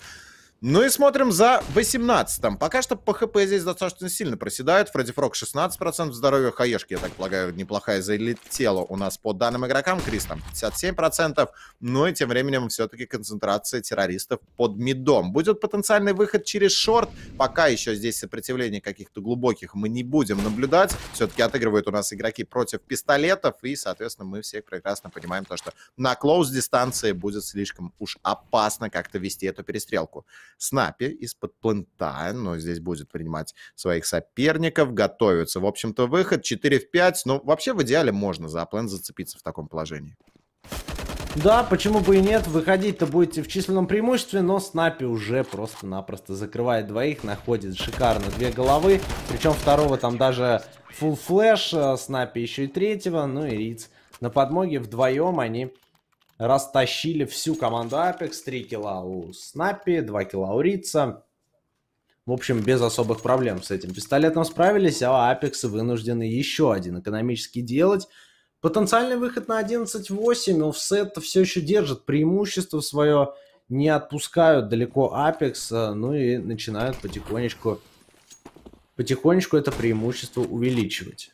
Ну и смотрим за 18-м. Пока что по хп здесь достаточно сильно проседают. Фредди Фрог 16% здоровья. Хаешки, я так полагаю, неплохая залетела у нас по данным игрокам. Крис там 57%. Ну и тем временем все-таки концентрация террористов под мидом. Будет потенциальный выход через шорт. Пока еще здесь сопротивление каких-то глубоких мы не будем наблюдать. Все-таки отыгрывают у нас игроки против пистолетов. И, соответственно, мы все прекрасно понимаем то, что на клоуз дистанции будет слишком уж опасно как-то вести эту перестрелку. Снапи из-под плента, но здесь будет принимать своих соперников, готовится, в общем-то, выход 4 в 5, но ну, вообще в идеале можно за плент зацепиться в таком положении. Да, почему бы и нет, выходить-то будете в численном преимуществе, но Снапи уже просто-напросто закрывает двоих, находит шикарно две головы, причем второго там даже full флэш, а Снапи еще и третьего, ну и Риц на подмоге вдвоем они растащили всю команду Apex. 3 килла у Снапи, 2 килла у Рица. В общем, без особых проблем с этим пистолетом справились, а Apex вынуждены еще один экономически делать. Потенциальный выход на 11-8, офсет все еще держит преимущество свое, не отпускают далеко Apex, э, ну и начинают потихонечку, потихонечку это преимущество увеличивать.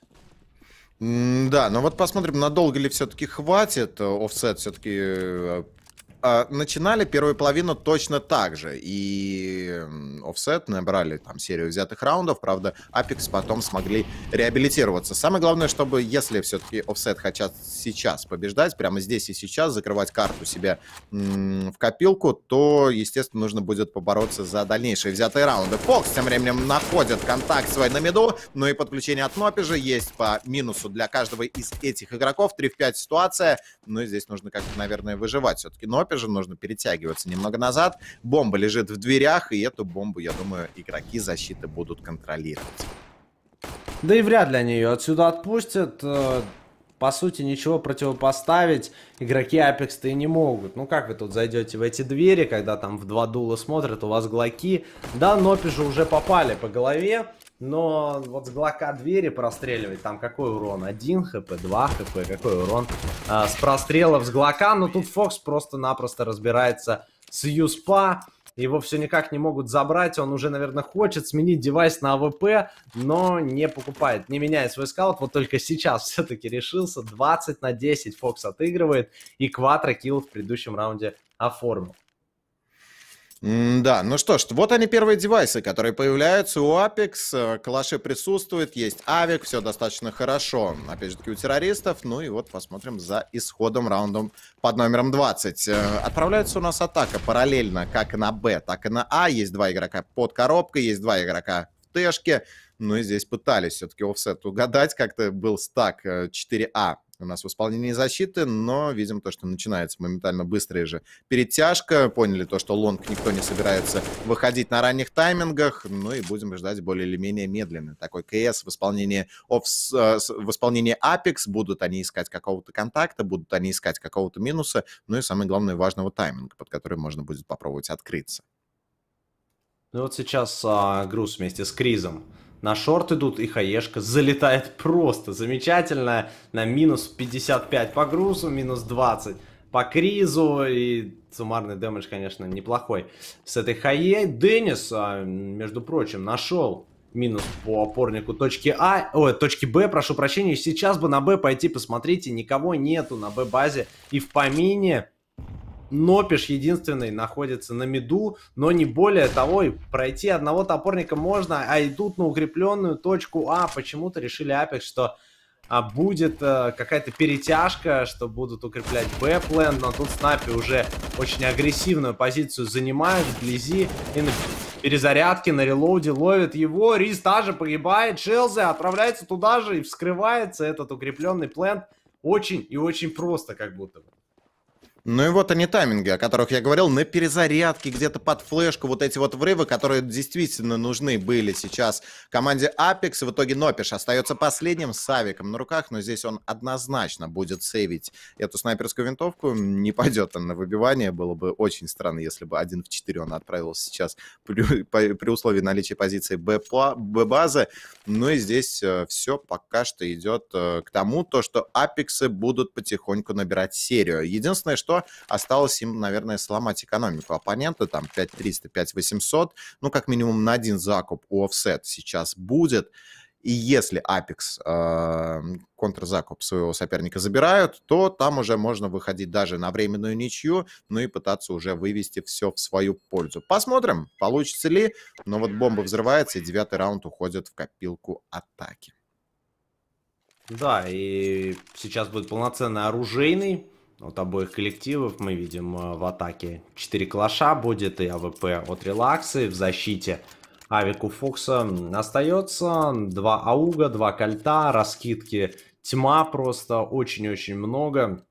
Да, но вот посмотрим, надолго ли все-таки хватит. Э, офсет все-таки э, а, начинали первую половину точно так же. И офсет набрали там серию взятых раундов. Правда, Apex потом смогли реабилитироваться. Самое главное, чтобы если все-таки офсет хотят сейчас побеждать, прямо здесь и сейчас, закрывать карту себе в копилку, то, естественно, нужно будет побороться за дальнейшие взятые раунды. Фокс тем временем находит контакт свой на меду. Ну и подключение от Нопи же есть по минусу для каждого из этих игроков. 3 в 5 ситуация. Ну и здесь нужно как-то, наверное, выживать все-таки Нопи же нужно перетягиваться немного назад. Бомба лежит в дверях, и эту бомбу, я думаю, игроки защиты будут контролировать. Да и вряд ли они ее отсюда отпустят. Э, по сути, ничего противопоставить игроки Apex-то и не могут. Ну как вы тут зайдете в эти двери, когда там в два дула смотрят, у вас глоки. Да, Нопи же уже попали по голове. Но вот с глока двери простреливать, там какой урон? 1 хп, 2 хп, какой урон? А, с прострелов с глока, но ну, тут Фокс просто-напросто разбирается с Юспа. Его все никак не могут забрать, он уже, наверное, хочет сменить девайс на АВП, но не покупает, не меняет свой скаут. Вот только сейчас все-таки решился, 20 на 10 Фокс отыгрывает и квадро в предыдущем раунде оформил. Да, ну что ж, вот они первые девайсы, которые появляются у Apex, э, клаши присутствуют, есть Авик, все достаточно хорошо, опять же таки у террористов, ну и вот посмотрим за исходом раундом под номером 20. Э, отправляется у нас атака параллельно как на Б, так и на А, есть два игрока под коробкой, есть два игрока в Тэшке, ну и здесь пытались все-таки офсет угадать, как-то был стак 4А э, у нас в исполнении защиты, но видим то, что начинается моментально быстрая же перетяжка. Поняли то, что лонг никто не собирается выходить на ранних таймингах, ну и будем ждать более или менее медленно. Такой КС в исполнении, офс, э, в исполнении Apex, будут они искать какого-то контакта, будут они искать какого-то минуса, ну и самое главное, важного тайминга, под который можно будет попробовать открыться. Ну вот сейчас а, Груз вместе с Кризом на шорт идут, и хаешка залетает просто замечательно. На минус 55 по грузу, минус 20 по кризу. И суммарный дэмэдж, конечно, неплохой. С этой хае Денис, а, между прочим, нашел минус по опорнику точки А, ой, точки Б, прошу прощения. Сейчас бы на Б пойти, посмотрите, никого нету на Б-базе и в помине. Нопиш единственный находится на миду, но не более того, и пройти одного топорника можно, а идут на укрепленную точку А. Почему-то решили Апекс, что а, будет а, какая-то перетяжка, что будут укреплять Б-план, но тут Снапи уже очень агрессивную позицию занимают вблизи и на перезарядке, на релоуде ловит его. Рис даже погибает, Шелзе отправляется туда же и вскрывается этот укрепленный плент очень и очень просто как будто бы. Ну и вот они тайминги, о которых я говорил, на перезарядке, где-то под флешку, вот эти вот врывы, которые действительно нужны были сейчас команде Apex. В итоге Нопиш остается последним с Савиком на руках, но здесь он однозначно будет сейвить эту снайперскую винтовку. Не пойдет он на выбивание, было бы очень странно, если бы один в 4 он отправился сейчас при, при условии наличия позиции Б-базы. Ну и здесь э, все пока что идет э, к тому, то, что Апексы будут потихоньку набирать серию. Единственное, что что осталось им, наверное, сломать экономику оппонента, там 5300, 5800, ну, как минимум на один закуп у офсет сейчас будет. И если Apex э, контрзакуп своего соперника забирают, то там уже можно выходить даже на временную ничью, ну и пытаться уже вывести все в свою пользу. Посмотрим, получится ли. Но вот бомба взрывается, и девятый раунд уходит в копилку атаки. Да, и сейчас будет полноценный оружейный. От обоих коллективов мы видим э, в атаке 4 клаша будет и АВП от релаксы. В защите Авику Фокса остается 2 Ауга, 2 Кольта, раскидки тьма просто, очень-очень много.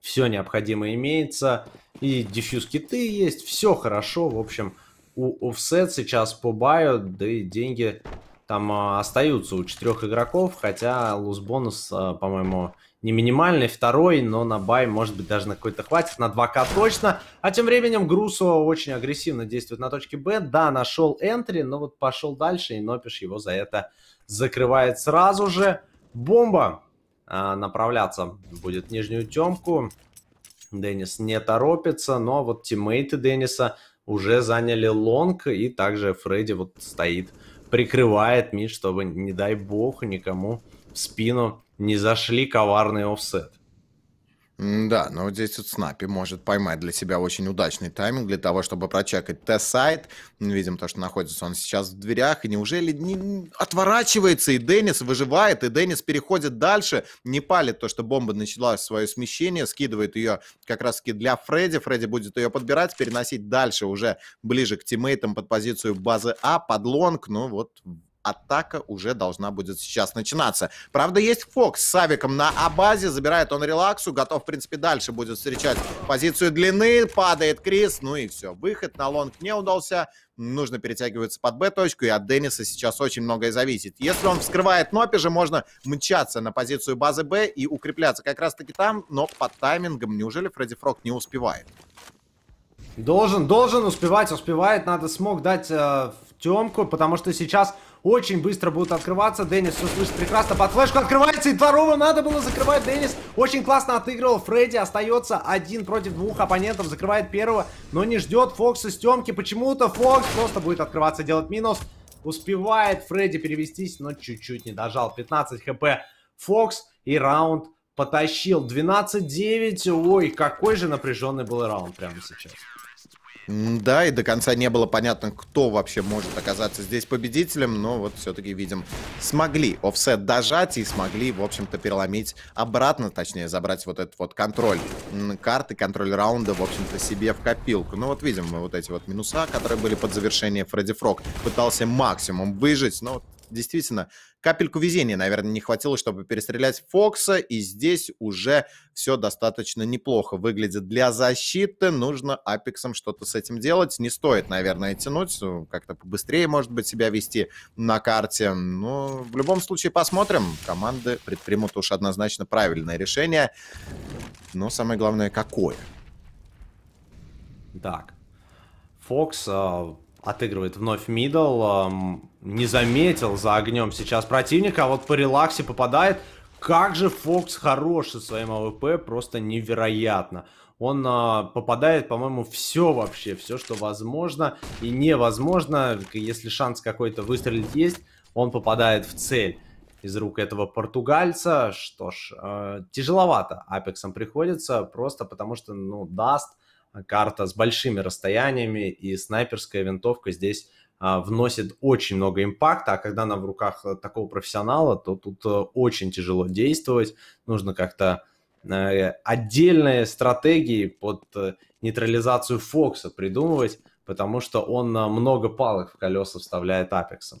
Все необходимое имеется. И дефьюз киты есть, все хорошо. В общем, у офсет сейчас по баю, да и деньги там э, остаются у четырех игроков. Хотя луз бонус, э, по-моему, не минимальный, второй, но на бай, может быть, даже на какой-то хватит, на 2К точно. А тем временем Грусо очень агрессивно действует на точке Б. Да, нашел энтри, но вот пошел дальше, и Нопиш его за это закрывает сразу же. Бомба а, направляться будет в нижнюю темку. Денис не торопится, но вот тиммейты Дениса уже заняли лонг, и также Фредди вот стоит, прикрывает мид, чтобы, не дай бог, никому в спину не зашли коварный офсет. Да, но здесь вот Снапи может поймать для себя очень удачный тайминг для того, чтобы прочекать Т-сайт. Видим то, что находится он сейчас в дверях. И неужели не... отворачивается, и Деннис выживает, и Деннис переходит дальше, не палит то, что бомба начала свое смещение, скидывает ее как раз-таки для Фредди. Фредди будет ее подбирать, переносить дальше уже ближе к тиммейтам под позицию базы А, под лонг. Ну вот атака уже должна будет сейчас начинаться. Правда, есть Фокс с Авиком на Абазе, забирает он релаксу, готов, в принципе, дальше будет встречать позицию длины, падает Крис, ну и все, выход на лонг не удался, нужно перетягиваться под Б-точку, и от Денниса сейчас очень многое зависит. Если он вскрывает Нопи же, можно мчаться на позицию базы Б и укрепляться как раз-таки там, но под таймингом неужели Фредди Фрог не успевает? Должен, должен успевать, успевает, надо смог дать э, в темку, потому что сейчас очень быстро будут открываться. Деннис все слышит прекрасно. Под флешку открывается. И второго надо было закрывать. Деннис очень классно отыгрывал. Фредди остается один против двух оппонентов. Закрывает первого, но не ждет Фокса с Темки. Почему-то Фокс просто будет открываться, делать минус. Успевает Фредди перевестись, но чуть-чуть не дожал. 15 хп Фокс и раунд потащил. 12-9. Ой, какой же напряженный был раунд прямо сейчас. Да, и до конца не было понятно, кто вообще может оказаться здесь победителем, но вот все-таки, видим, смогли офсет дожать и смогли, в общем-то, переломить обратно, точнее, забрать вот этот вот контроль карты, контроль раунда, в общем-то, себе в копилку. Ну вот видим мы вот эти вот минуса, которые были под завершение. Фредди Фрог пытался максимум выжить, но действительно капельку везения, наверное, не хватило, чтобы перестрелять Фокса, и здесь уже все достаточно неплохо выглядит. Для защиты нужно Апексом что-то с этим делать. Не стоит, наверное, тянуть, э, как-то побыстрее, может быть, себя вести на карте. Но в любом случае посмотрим. Команды предпримут уж однозначно правильное решение. Но самое главное, какое? Так. Фокс а, Отыгрывает вновь мидл. Эм, не заметил за огнем сейчас противника. А вот по релаксе попадает. Как же Фокс хорош со своим АВП. Просто невероятно. Он э, попадает, по-моему, все вообще. Все, что возможно и невозможно. Если шанс какой-то выстрелить есть, он попадает в цель из рук этого португальца. Что ж, э, тяжеловато Апексом приходится, просто потому что, ну, даст карта с большими расстояниями, и снайперская винтовка здесь а, вносит очень много импакта, а когда она в руках э, такого профессионала, то тут э, очень тяжело действовать, нужно как-то э, отдельные стратегии под нейтрализацию Фокса придумывать, потому что он много палок в колеса вставляет Апексом.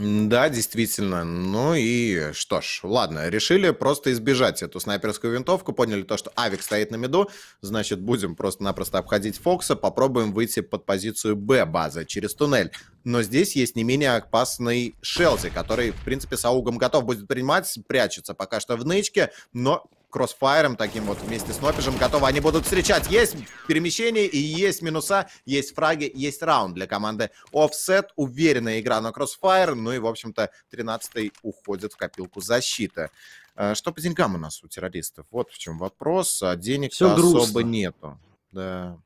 Да, действительно. Ну и что ж, ладно, решили просто избежать эту снайперскую винтовку, поняли то, что Авик стоит на меду, значит, будем просто-напросто обходить Фокса, попробуем выйти под позицию Б базы через туннель. Но здесь есть не менее опасный Шелзи, который, в принципе, с аугом готов будет принимать, прячется пока что в нычке, но кроссфайром таким вот вместе с Нопижем готовы. Они будут встречать. Есть перемещение и есть минуса, есть фраги, есть раунд для команды. Офсет, уверенная игра на кроссфайр. Ну и, в общем-то, 13-й уходит в копилку защиты. Э, что по деньгам у нас у террористов? Вот в чем вопрос. А денег особо нету. Да.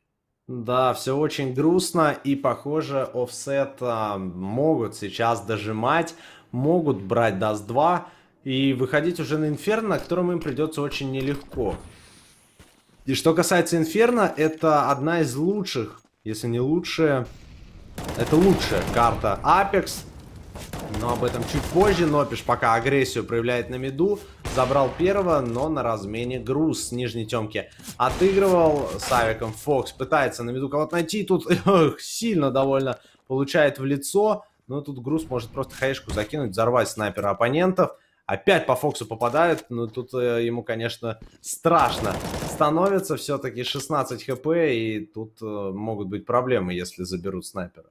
Да, все очень грустно, и похоже, офсет а, могут сейчас дожимать, могут брать даст 2, и выходить уже на Инферно, на котором им придется очень нелегко. И что касается Инферно, это одна из лучших, если не лучшая, это лучшая карта Apex. Но об этом чуть позже. Нопиш пока агрессию проявляет на миду. Забрал первого, но на размене груз с нижней темки. Отыгрывал с авиком Фокс. Пытается на миду кого-то найти. Тут эх, сильно довольно получает в лицо. Но тут груз может просто хаешку закинуть, взорвать снайпера оппонентов. Опять по Фоксу попадают, но ну, тут э, ему, конечно, страшно становится. Все-таки 16 хп, и тут э, могут быть проблемы, если заберут снайпера.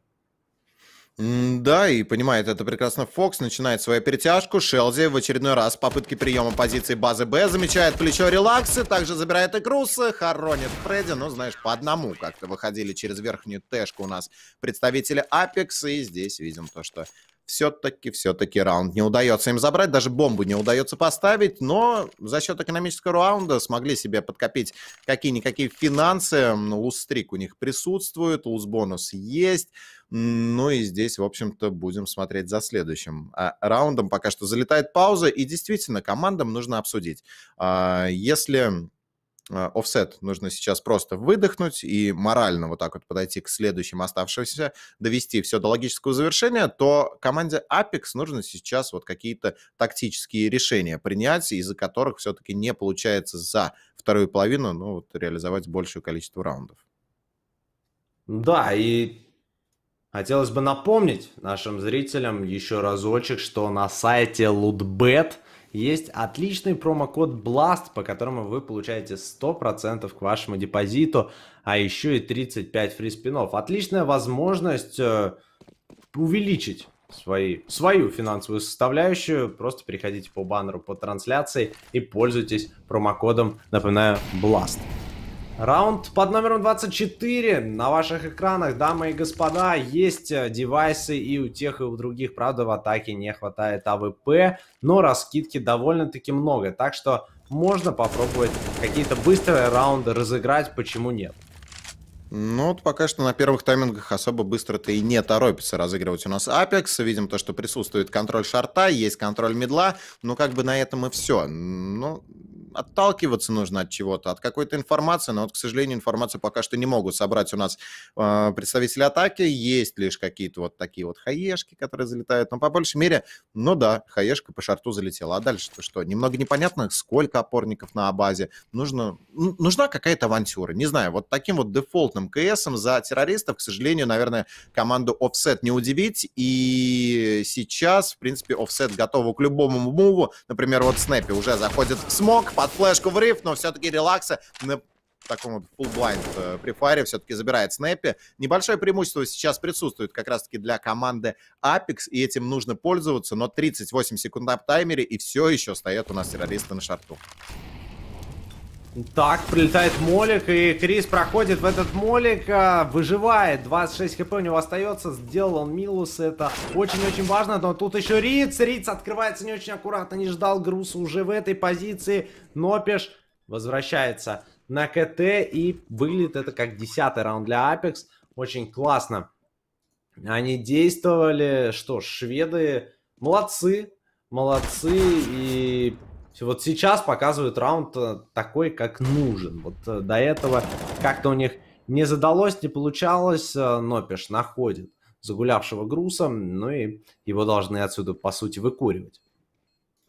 Да, и понимает это прекрасно Фокс, начинает свою перетяжку, Шелзи в очередной раз попытки приема позиции базы Б, замечает плечо релаксы, также забирает игрусы. Круса, хоронит Фредди, ну, знаешь, по одному как-то выходили через верхнюю тэшку у нас представители Апекс, и здесь видим то, что все-таки, все-таки раунд не удается им забрать, даже бомбу не удается поставить, но за счет экономического раунда смогли себе подкопить какие-никакие финансы, ну, лустрик у них присутствует, бонус есть, ну и здесь, в общем-то, будем смотреть за следующим а раундом. Пока что залетает пауза, и действительно, командам нужно обсудить. А, если а, офсет нужно сейчас просто выдохнуть и морально вот так вот подойти к следующим оставшимся, довести все до логического завершения, то команде Apex нужно сейчас вот какие-то тактические решения принять, из-за которых все-таки не получается за вторую половину ну, вот, реализовать большее количество раундов. Да, и хотелось бы напомнить нашим зрителям еще разочек, что на сайте Ludbet есть отличный промокод BLAST, по которому вы получаете 100% к вашему депозиту, а еще и 35 фри спинов. Отличная возможность э, увеличить свои, свою финансовую составляющую. Просто переходите по баннеру по трансляции и пользуйтесь промокодом, напоминаю, BLAST. Раунд под номером 24 на ваших экранах, дамы и господа. Есть э, девайсы и у тех, и у других. Правда, в атаке не хватает АВП, но раскидки довольно-таки много. Так что можно попробовать какие-то быстрые раунды разыграть, почему нет. Ну, вот пока что на первых таймингах особо быстро-то и не торопится разыгрывать у нас Апекс. Видим то, что присутствует контроль шарта, есть контроль медла. Ну, как бы на этом и все. Ну, отталкиваться нужно от чего-то, от какой-то информации, но вот, к сожалению, информацию пока что не могут собрать у нас э, представители атаки, есть лишь какие-то вот такие вот хаешки, которые залетают, но по большей мере, ну да, хаешка по шарту залетела, а дальше-то что? Немного непонятно, сколько опорников на базе, нужно, ну, нужна какая-то авантюра, не знаю, вот таким вот дефолтным КСом за террористов, к сожалению, наверное, команду Offset не удивить, и сейчас, в принципе, Offset готова к любому муву, например, вот Снэппи уже заходит в смог, под флешку в риф, но все-таки релакса на таком вот full-blind при э, фаре все-таки забирает Снэппи. Небольшое преимущество сейчас присутствует как раз-таки для команды Apex, и этим нужно пользоваться, но 38 секунд на таймере, и все еще стоят у нас террористы на шарту. Так, прилетает молик, и Крис проходит в этот молик, а, выживает, 26 хп у него остается, сделал он Милус, это очень-очень важно, но тут еще Риц, Риц открывается не очень аккуратно, не ждал Груса уже в этой позиции, Нопиш возвращается на КТ, и выглядит это как 10 раунд для Апекс, очень классно. Они действовали, что ж, шведы молодцы, молодцы, и вот сейчас показывают раунд э, такой, как нужен. Вот э, до этого как-то у них не задалось, не получалось. Э, Нопиш находит загулявшего груза, ну и его должны отсюда, по сути, выкуривать.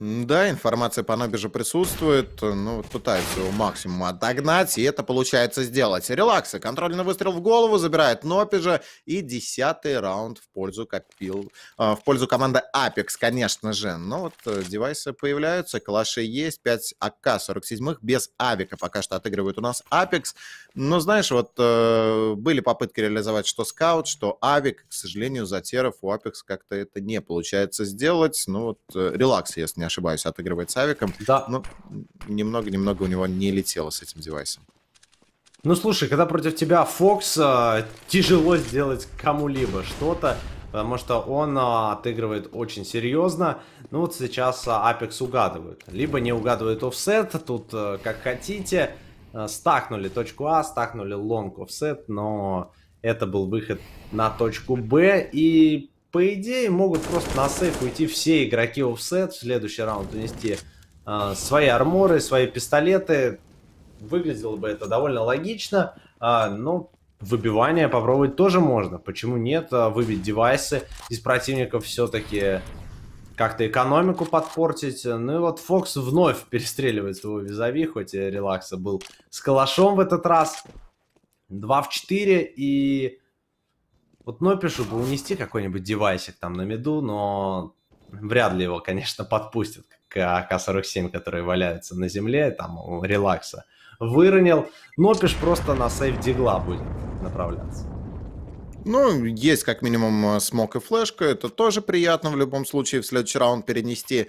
Да, информация по Нобиже присутствует, ну, пытается его максимум отогнать, и это получается сделать. Релаксы, контрольный выстрел в голову, забирает Нопи и десятый раунд в пользу копил, э, в пользу команды Апекс, конечно же. Но вот э, девайсы появляются, калаши есть, 5 АК-47 без авика пока что отыгрывают у нас Апекс. Но знаешь, вот э, были попытки реализовать что скаут, что авик, к сожалению, затеров у Апекс как-то это не получается сделать. Ну вот э, релакс, если не не ошибаюсь, отыгрывает с авиком. Да. Но ну, немного-немного у него не летело с этим девайсом. Ну слушай, когда против тебя Фокс, а, тяжело сделать кому-либо что-то, потому что он а, отыгрывает очень серьезно. Ну вот сейчас э, Apex угадывает. Либо не угадывает офсет, тут как хотите. Э, стакнули точку А, стакнули лонг офсет, но это был выход на точку Б. И по идее, могут просто на сейф уйти все игроки офсет в следующий раунд, унести э, свои арморы, свои пистолеты. Выглядело бы это довольно логично, э, но выбивание попробовать тоже можно. Почему нет? А, выбить девайсы из противников все-таки как-то экономику подпортить. Ну и вот Фокс вновь перестреливает своего визави, хоть и релакса был с калашом в этот раз. 2 в 4 и вот Нопишу бы унести какой-нибудь девайсик там на меду, но вряд ли его, конечно, подпустят к АК-47, которые валяются на земле, там, релакса. Выронил. Нопиш просто на сейф дигла будет направляться. Ну, есть как минимум э, смог и флешка, это тоже приятно в любом случае в следующий раунд перенести.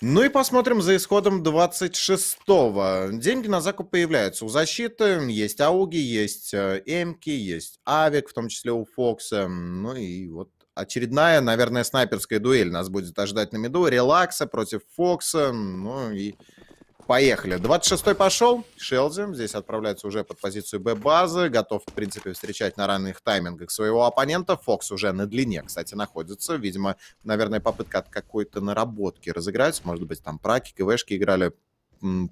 Ну и посмотрим за исходом 26-го. Деньги на закуп появляются. У защиты есть Ауги, есть э, Эмки, есть Авик, в том числе у Фокса. Ну и вот очередная, наверное, снайперская дуэль нас будет ожидать на меду. Релакса против Фокса. Ну и поехали. 26-й пошел. Шелзи здесь отправляется уже под позицию Б-базы. Готов, в принципе, встречать на ранних таймингах своего оппонента. Фокс уже на длине, кстати, находится. Видимо, наверное, попытка от какой-то наработки разыграть. Может быть, там праки, КВшки играли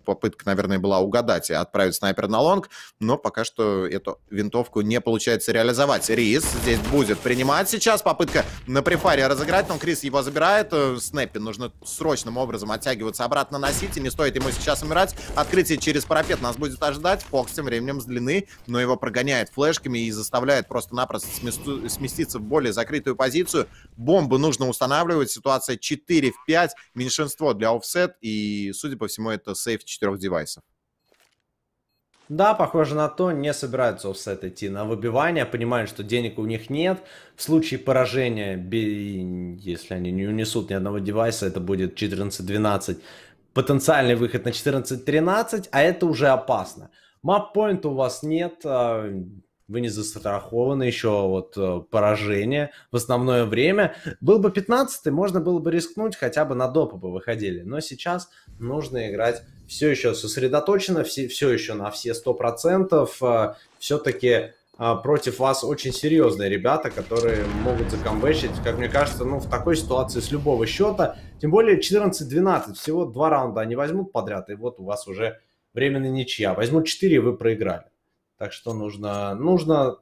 попытка, наверное, была угадать и отправить снайпер на лонг, но пока что эту винтовку не получается реализовать. Рис здесь будет принимать сейчас, попытка на префаре разыграть, но Крис его забирает, э, Снэппи нужно срочным образом оттягиваться обратно на Сити, не стоит ему сейчас умирать, открытие через парапет нас будет ожидать, Фокс тем временем с длины, но его прогоняет флешками и заставляет просто-напросто сместу... сместиться в более закрытую позицию, бомбы нужно устанавливать, ситуация 4 в 5, меньшинство для офсет, и, судя по всему, это сейф четырех девайсов. Да, похоже на то, не собираются офсет идти на выбивание, понимают, что денег у них нет. В случае поражения, если они не унесут ни одного девайса, это будет 14-12. Потенциальный выход на 14-13, а это уже опасно. Маппоинта у вас нет, а, вы не застрахованы еще вот э, поражение. в основное время. Был бы 15 можно было бы рискнуть, хотя бы на допы бы выходили. Но сейчас нужно играть все еще сосредоточено, все, все еще на все 100%. Э, Все-таки э, против вас очень серьезные ребята, которые могут закомбэчить, как мне кажется, ну, в такой ситуации с любого счета. Тем более 14-12, всего два раунда они возьмут подряд, и вот у вас уже временная ничья. Возьмут 4, вы проиграли. Так что нужно, нужно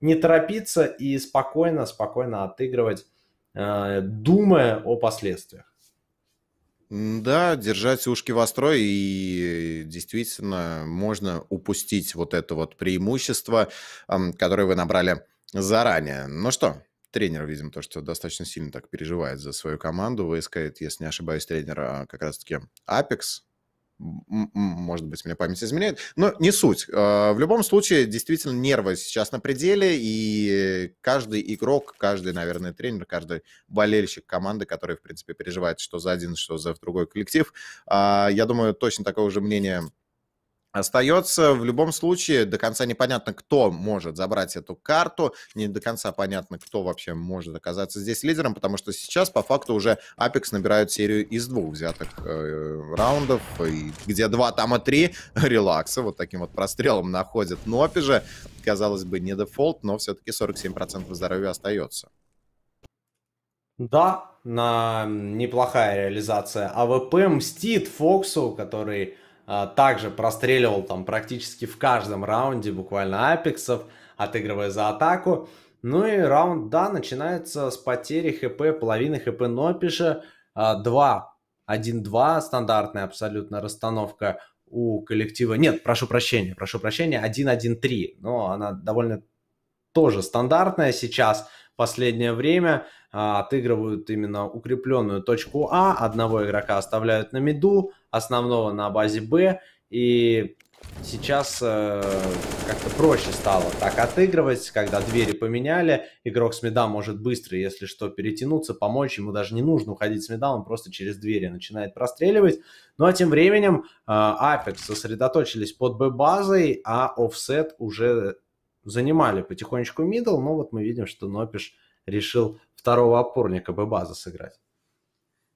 не торопиться и спокойно, спокойно отыгрывать, э, думая о последствиях. Да, держать ушки востро, и э, действительно можно упустить вот это вот преимущество, которое вы набрали заранее. Ну что, тренер, видимо, то, что достаточно сильно так переживает за свою команду, выискает, если не ошибаюсь, тренера как раз-таки Apex, может быть, меня память изменяет, но не суть. Э, в любом случае, действительно, нервы сейчас на пределе, и каждый игрок, каждый, наверное, тренер, каждый болельщик команды, который, в принципе, переживает что за один, что за другой коллектив, а, я думаю, точно такое же мнение Остается в любом случае до конца непонятно, кто может забрать эту карту, не до конца понятно, кто вообще может оказаться здесь лидером, потому что сейчас по факту уже Apex набирают серию из двух взятых э, раундов, и где два, там и три релакса, вот таким вот прострелом находят Нопи же, казалось бы, не дефолт, но все-таки 47% здоровья остается. Да, на неплохая реализация АВП мстит Фоксу, который а, также простреливал там практически в каждом раунде буквально апексов, отыгрывая за атаку. Ну и раунд, да, начинается с потери хп, половины хп Нопиша. 2, а, 1-2, стандартная абсолютно расстановка у коллектива. Нет, прошу прощения, прошу прощения, 1-1-3. Но она довольно тоже стандартная сейчас. Последнее время а, отыгрывают именно укрепленную точку А, одного игрока оставляют на миду, основного на базе Б, и сейчас э, как-то проще стало так отыгрывать, когда двери поменяли, игрок с меда может быстро, если что, перетянуться, помочь, ему даже не нужно уходить с меда, он просто через двери начинает простреливать. Ну а тем временем э, Apex сосредоточились под Б-базой, а Offset уже занимали потихонечку мидл, но вот мы видим, что Нопиш решил второго опорника Б-базы сыграть.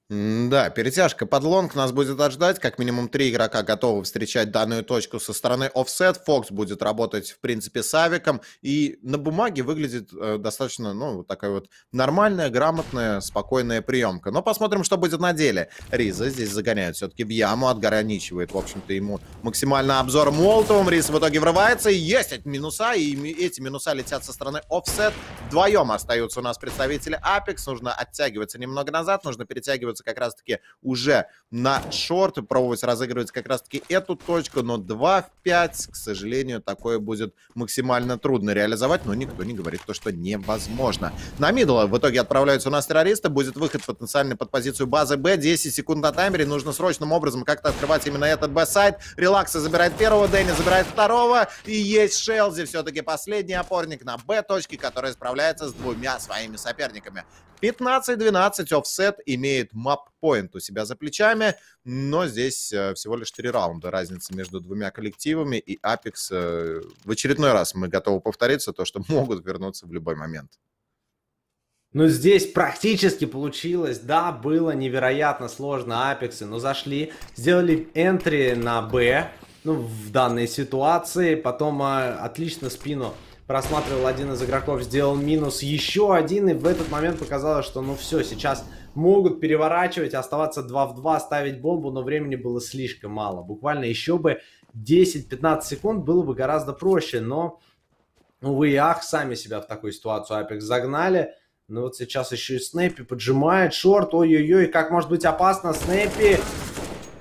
Да, перетяжка под лонг нас будет ожидать. Как минимум три игрока готовы встречать данную точку со стороны офсет. Фокс будет работать, в принципе, с авиком. И на бумаге выглядит э, достаточно, ну, такая вот нормальная, грамотная, спокойная приемка. Но посмотрим, что будет на деле. Риза здесь загоняют все-таки в яму, отграничивает, в общем-то, ему максимально обзор Молотовым. Риз в итоге врывается, и есть эти минуса, и эти минуса летят со стороны офсет. Вдвоем остаются у нас представители Apex. Нужно оттягиваться немного назад, нужно перетягивать разыгрываться как раз-таки уже на шорт и пробовать разыгрывать как раз-таки эту точку, но 2 в 5, к сожалению, такое будет максимально трудно реализовать, но никто не говорит то, что невозможно. На мидла в итоге отправляются у нас террористы, будет выход потенциально под позицию базы Б, 10 секунд на таймере, нужно срочным образом как-то открывать именно этот Б-сайт, релакса забирает первого, Дэнни забирает второго, и есть Шелзи, все-таки последний опорник на Б-точке, который справляется с двумя своими соперниками. 15-12 офсет имеет мап-поинт у себя за плечами, но здесь э, всего лишь три раунда разница между двумя коллективами, и Апекс э, в очередной раз мы готовы повториться, то, что могут вернуться в любой момент. Ну, здесь практически получилось. Да, было невероятно сложно Апексы, но зашли, сделали энтри на Б, ну, в данной ситуации, потом а, отлично спину просматривал один из игроков, сделал минус еще один, и в этот момент показалось, что ну все, сейчас могут переворачивать, оставаться 2 в 2, ставить бомбу, но времени было слишком мало. Буквально еще бы 10-15 секунд было бы гораздо проще, но, увы ну, и ах, сами себя в такую ситуацию Apex загнали. Ну вот сейчас еще и Снэппи поджимает шорт, ой-ой-ой, как может быть опасно, Снэппи...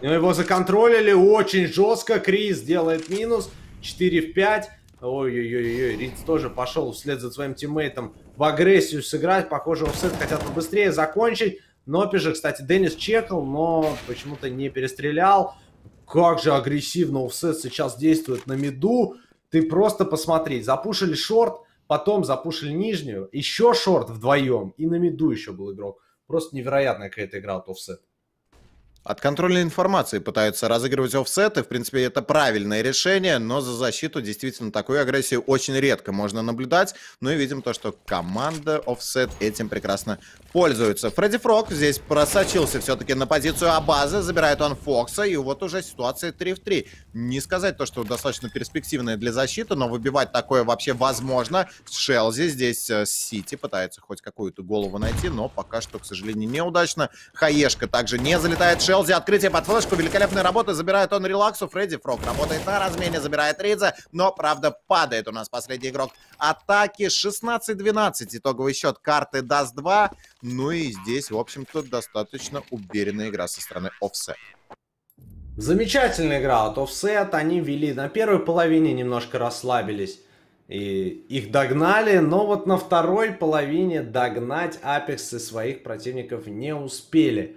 Но ну, его законтролили очень жестко, Крис делает минус, 4 в 5, Ой-ой-ой, Риц тоже пошел вслед за своим тиммейтом в агрессию сыграть. Похоже, офсет хотят быстрее закончить. же, кстати, Деннис чекал, но почему-то не перестрелял. Как же агрессивно офсет сейчас действует на миду. Ты просто посмотри. Запушили шорт, потом запушили нижнюю. Еще шорт вдвоем. И на миду еще был игрок. Просто невероятная какая-то игра от офсет. От контрольной информации пытаются разыгрывать офсеты. В принципе, это правильное решение, но за защиту действительно такую агрессию очень редко можно наблюдать. Ну и видим то, что команда офсет этим прекрасно пользуются. Фредди Фрог здесь просочился все-таки на позицию а базы забирает он Фокса, и вот уже ситуация 3 в 3. Не сказать то, что достаточно перспективная для защиты, но выбивать такое вообще возможно. Шелзи здесь э, Сити пытается хоть какую-то голову найти, но пока что, к сожалению, неудачно. Хаешка также не залетает. Шелзи, открытие под флешку, великолепная работа, забирает он релаксу. Фредди Фрог работает на размене, забирает Ридза, но, правда, падает у нас последний игрок атаки. 16-12, итоговый счет карты Даст 2 ну и здесь, в общем-то, достаточно уверенная игра со стороны Offset. Замечательная игра от Offset. Они вели на первой половине, немножко расслабились и их догнали, но вот на второй половине догнать Апексы своих противников не успели.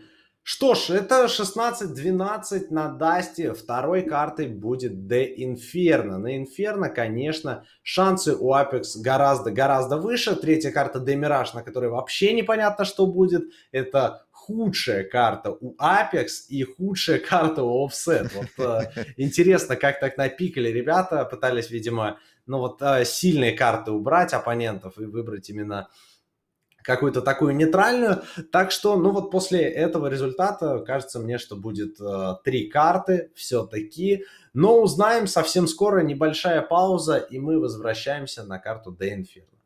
Что ж, это 16-12 на Дасте. Второй картой будет Де Инферно. На Инферно, конечно, шансы у Apex гораздо-гораздо выше. Третья карта Де Мираж, на которой вообще непонятно, что будет. Это худшая карта у Apex и худшая карта у Offset. Вот э, интересно, как так напикали ребята. Пытались, видимо, ну вот э, сильные карты убрать оппонентов и выбрать именно какую-то такую нейтральную. Так что, ну вот после этого результата, кажется мне, что будет э, три карты все-таки. Но узнаем совсем скоро, небольшая пауза, и мы возвращаемся на карту Дейнфирна.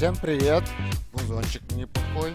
Всем привет. Музончик ну, неплохой.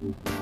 Thank you.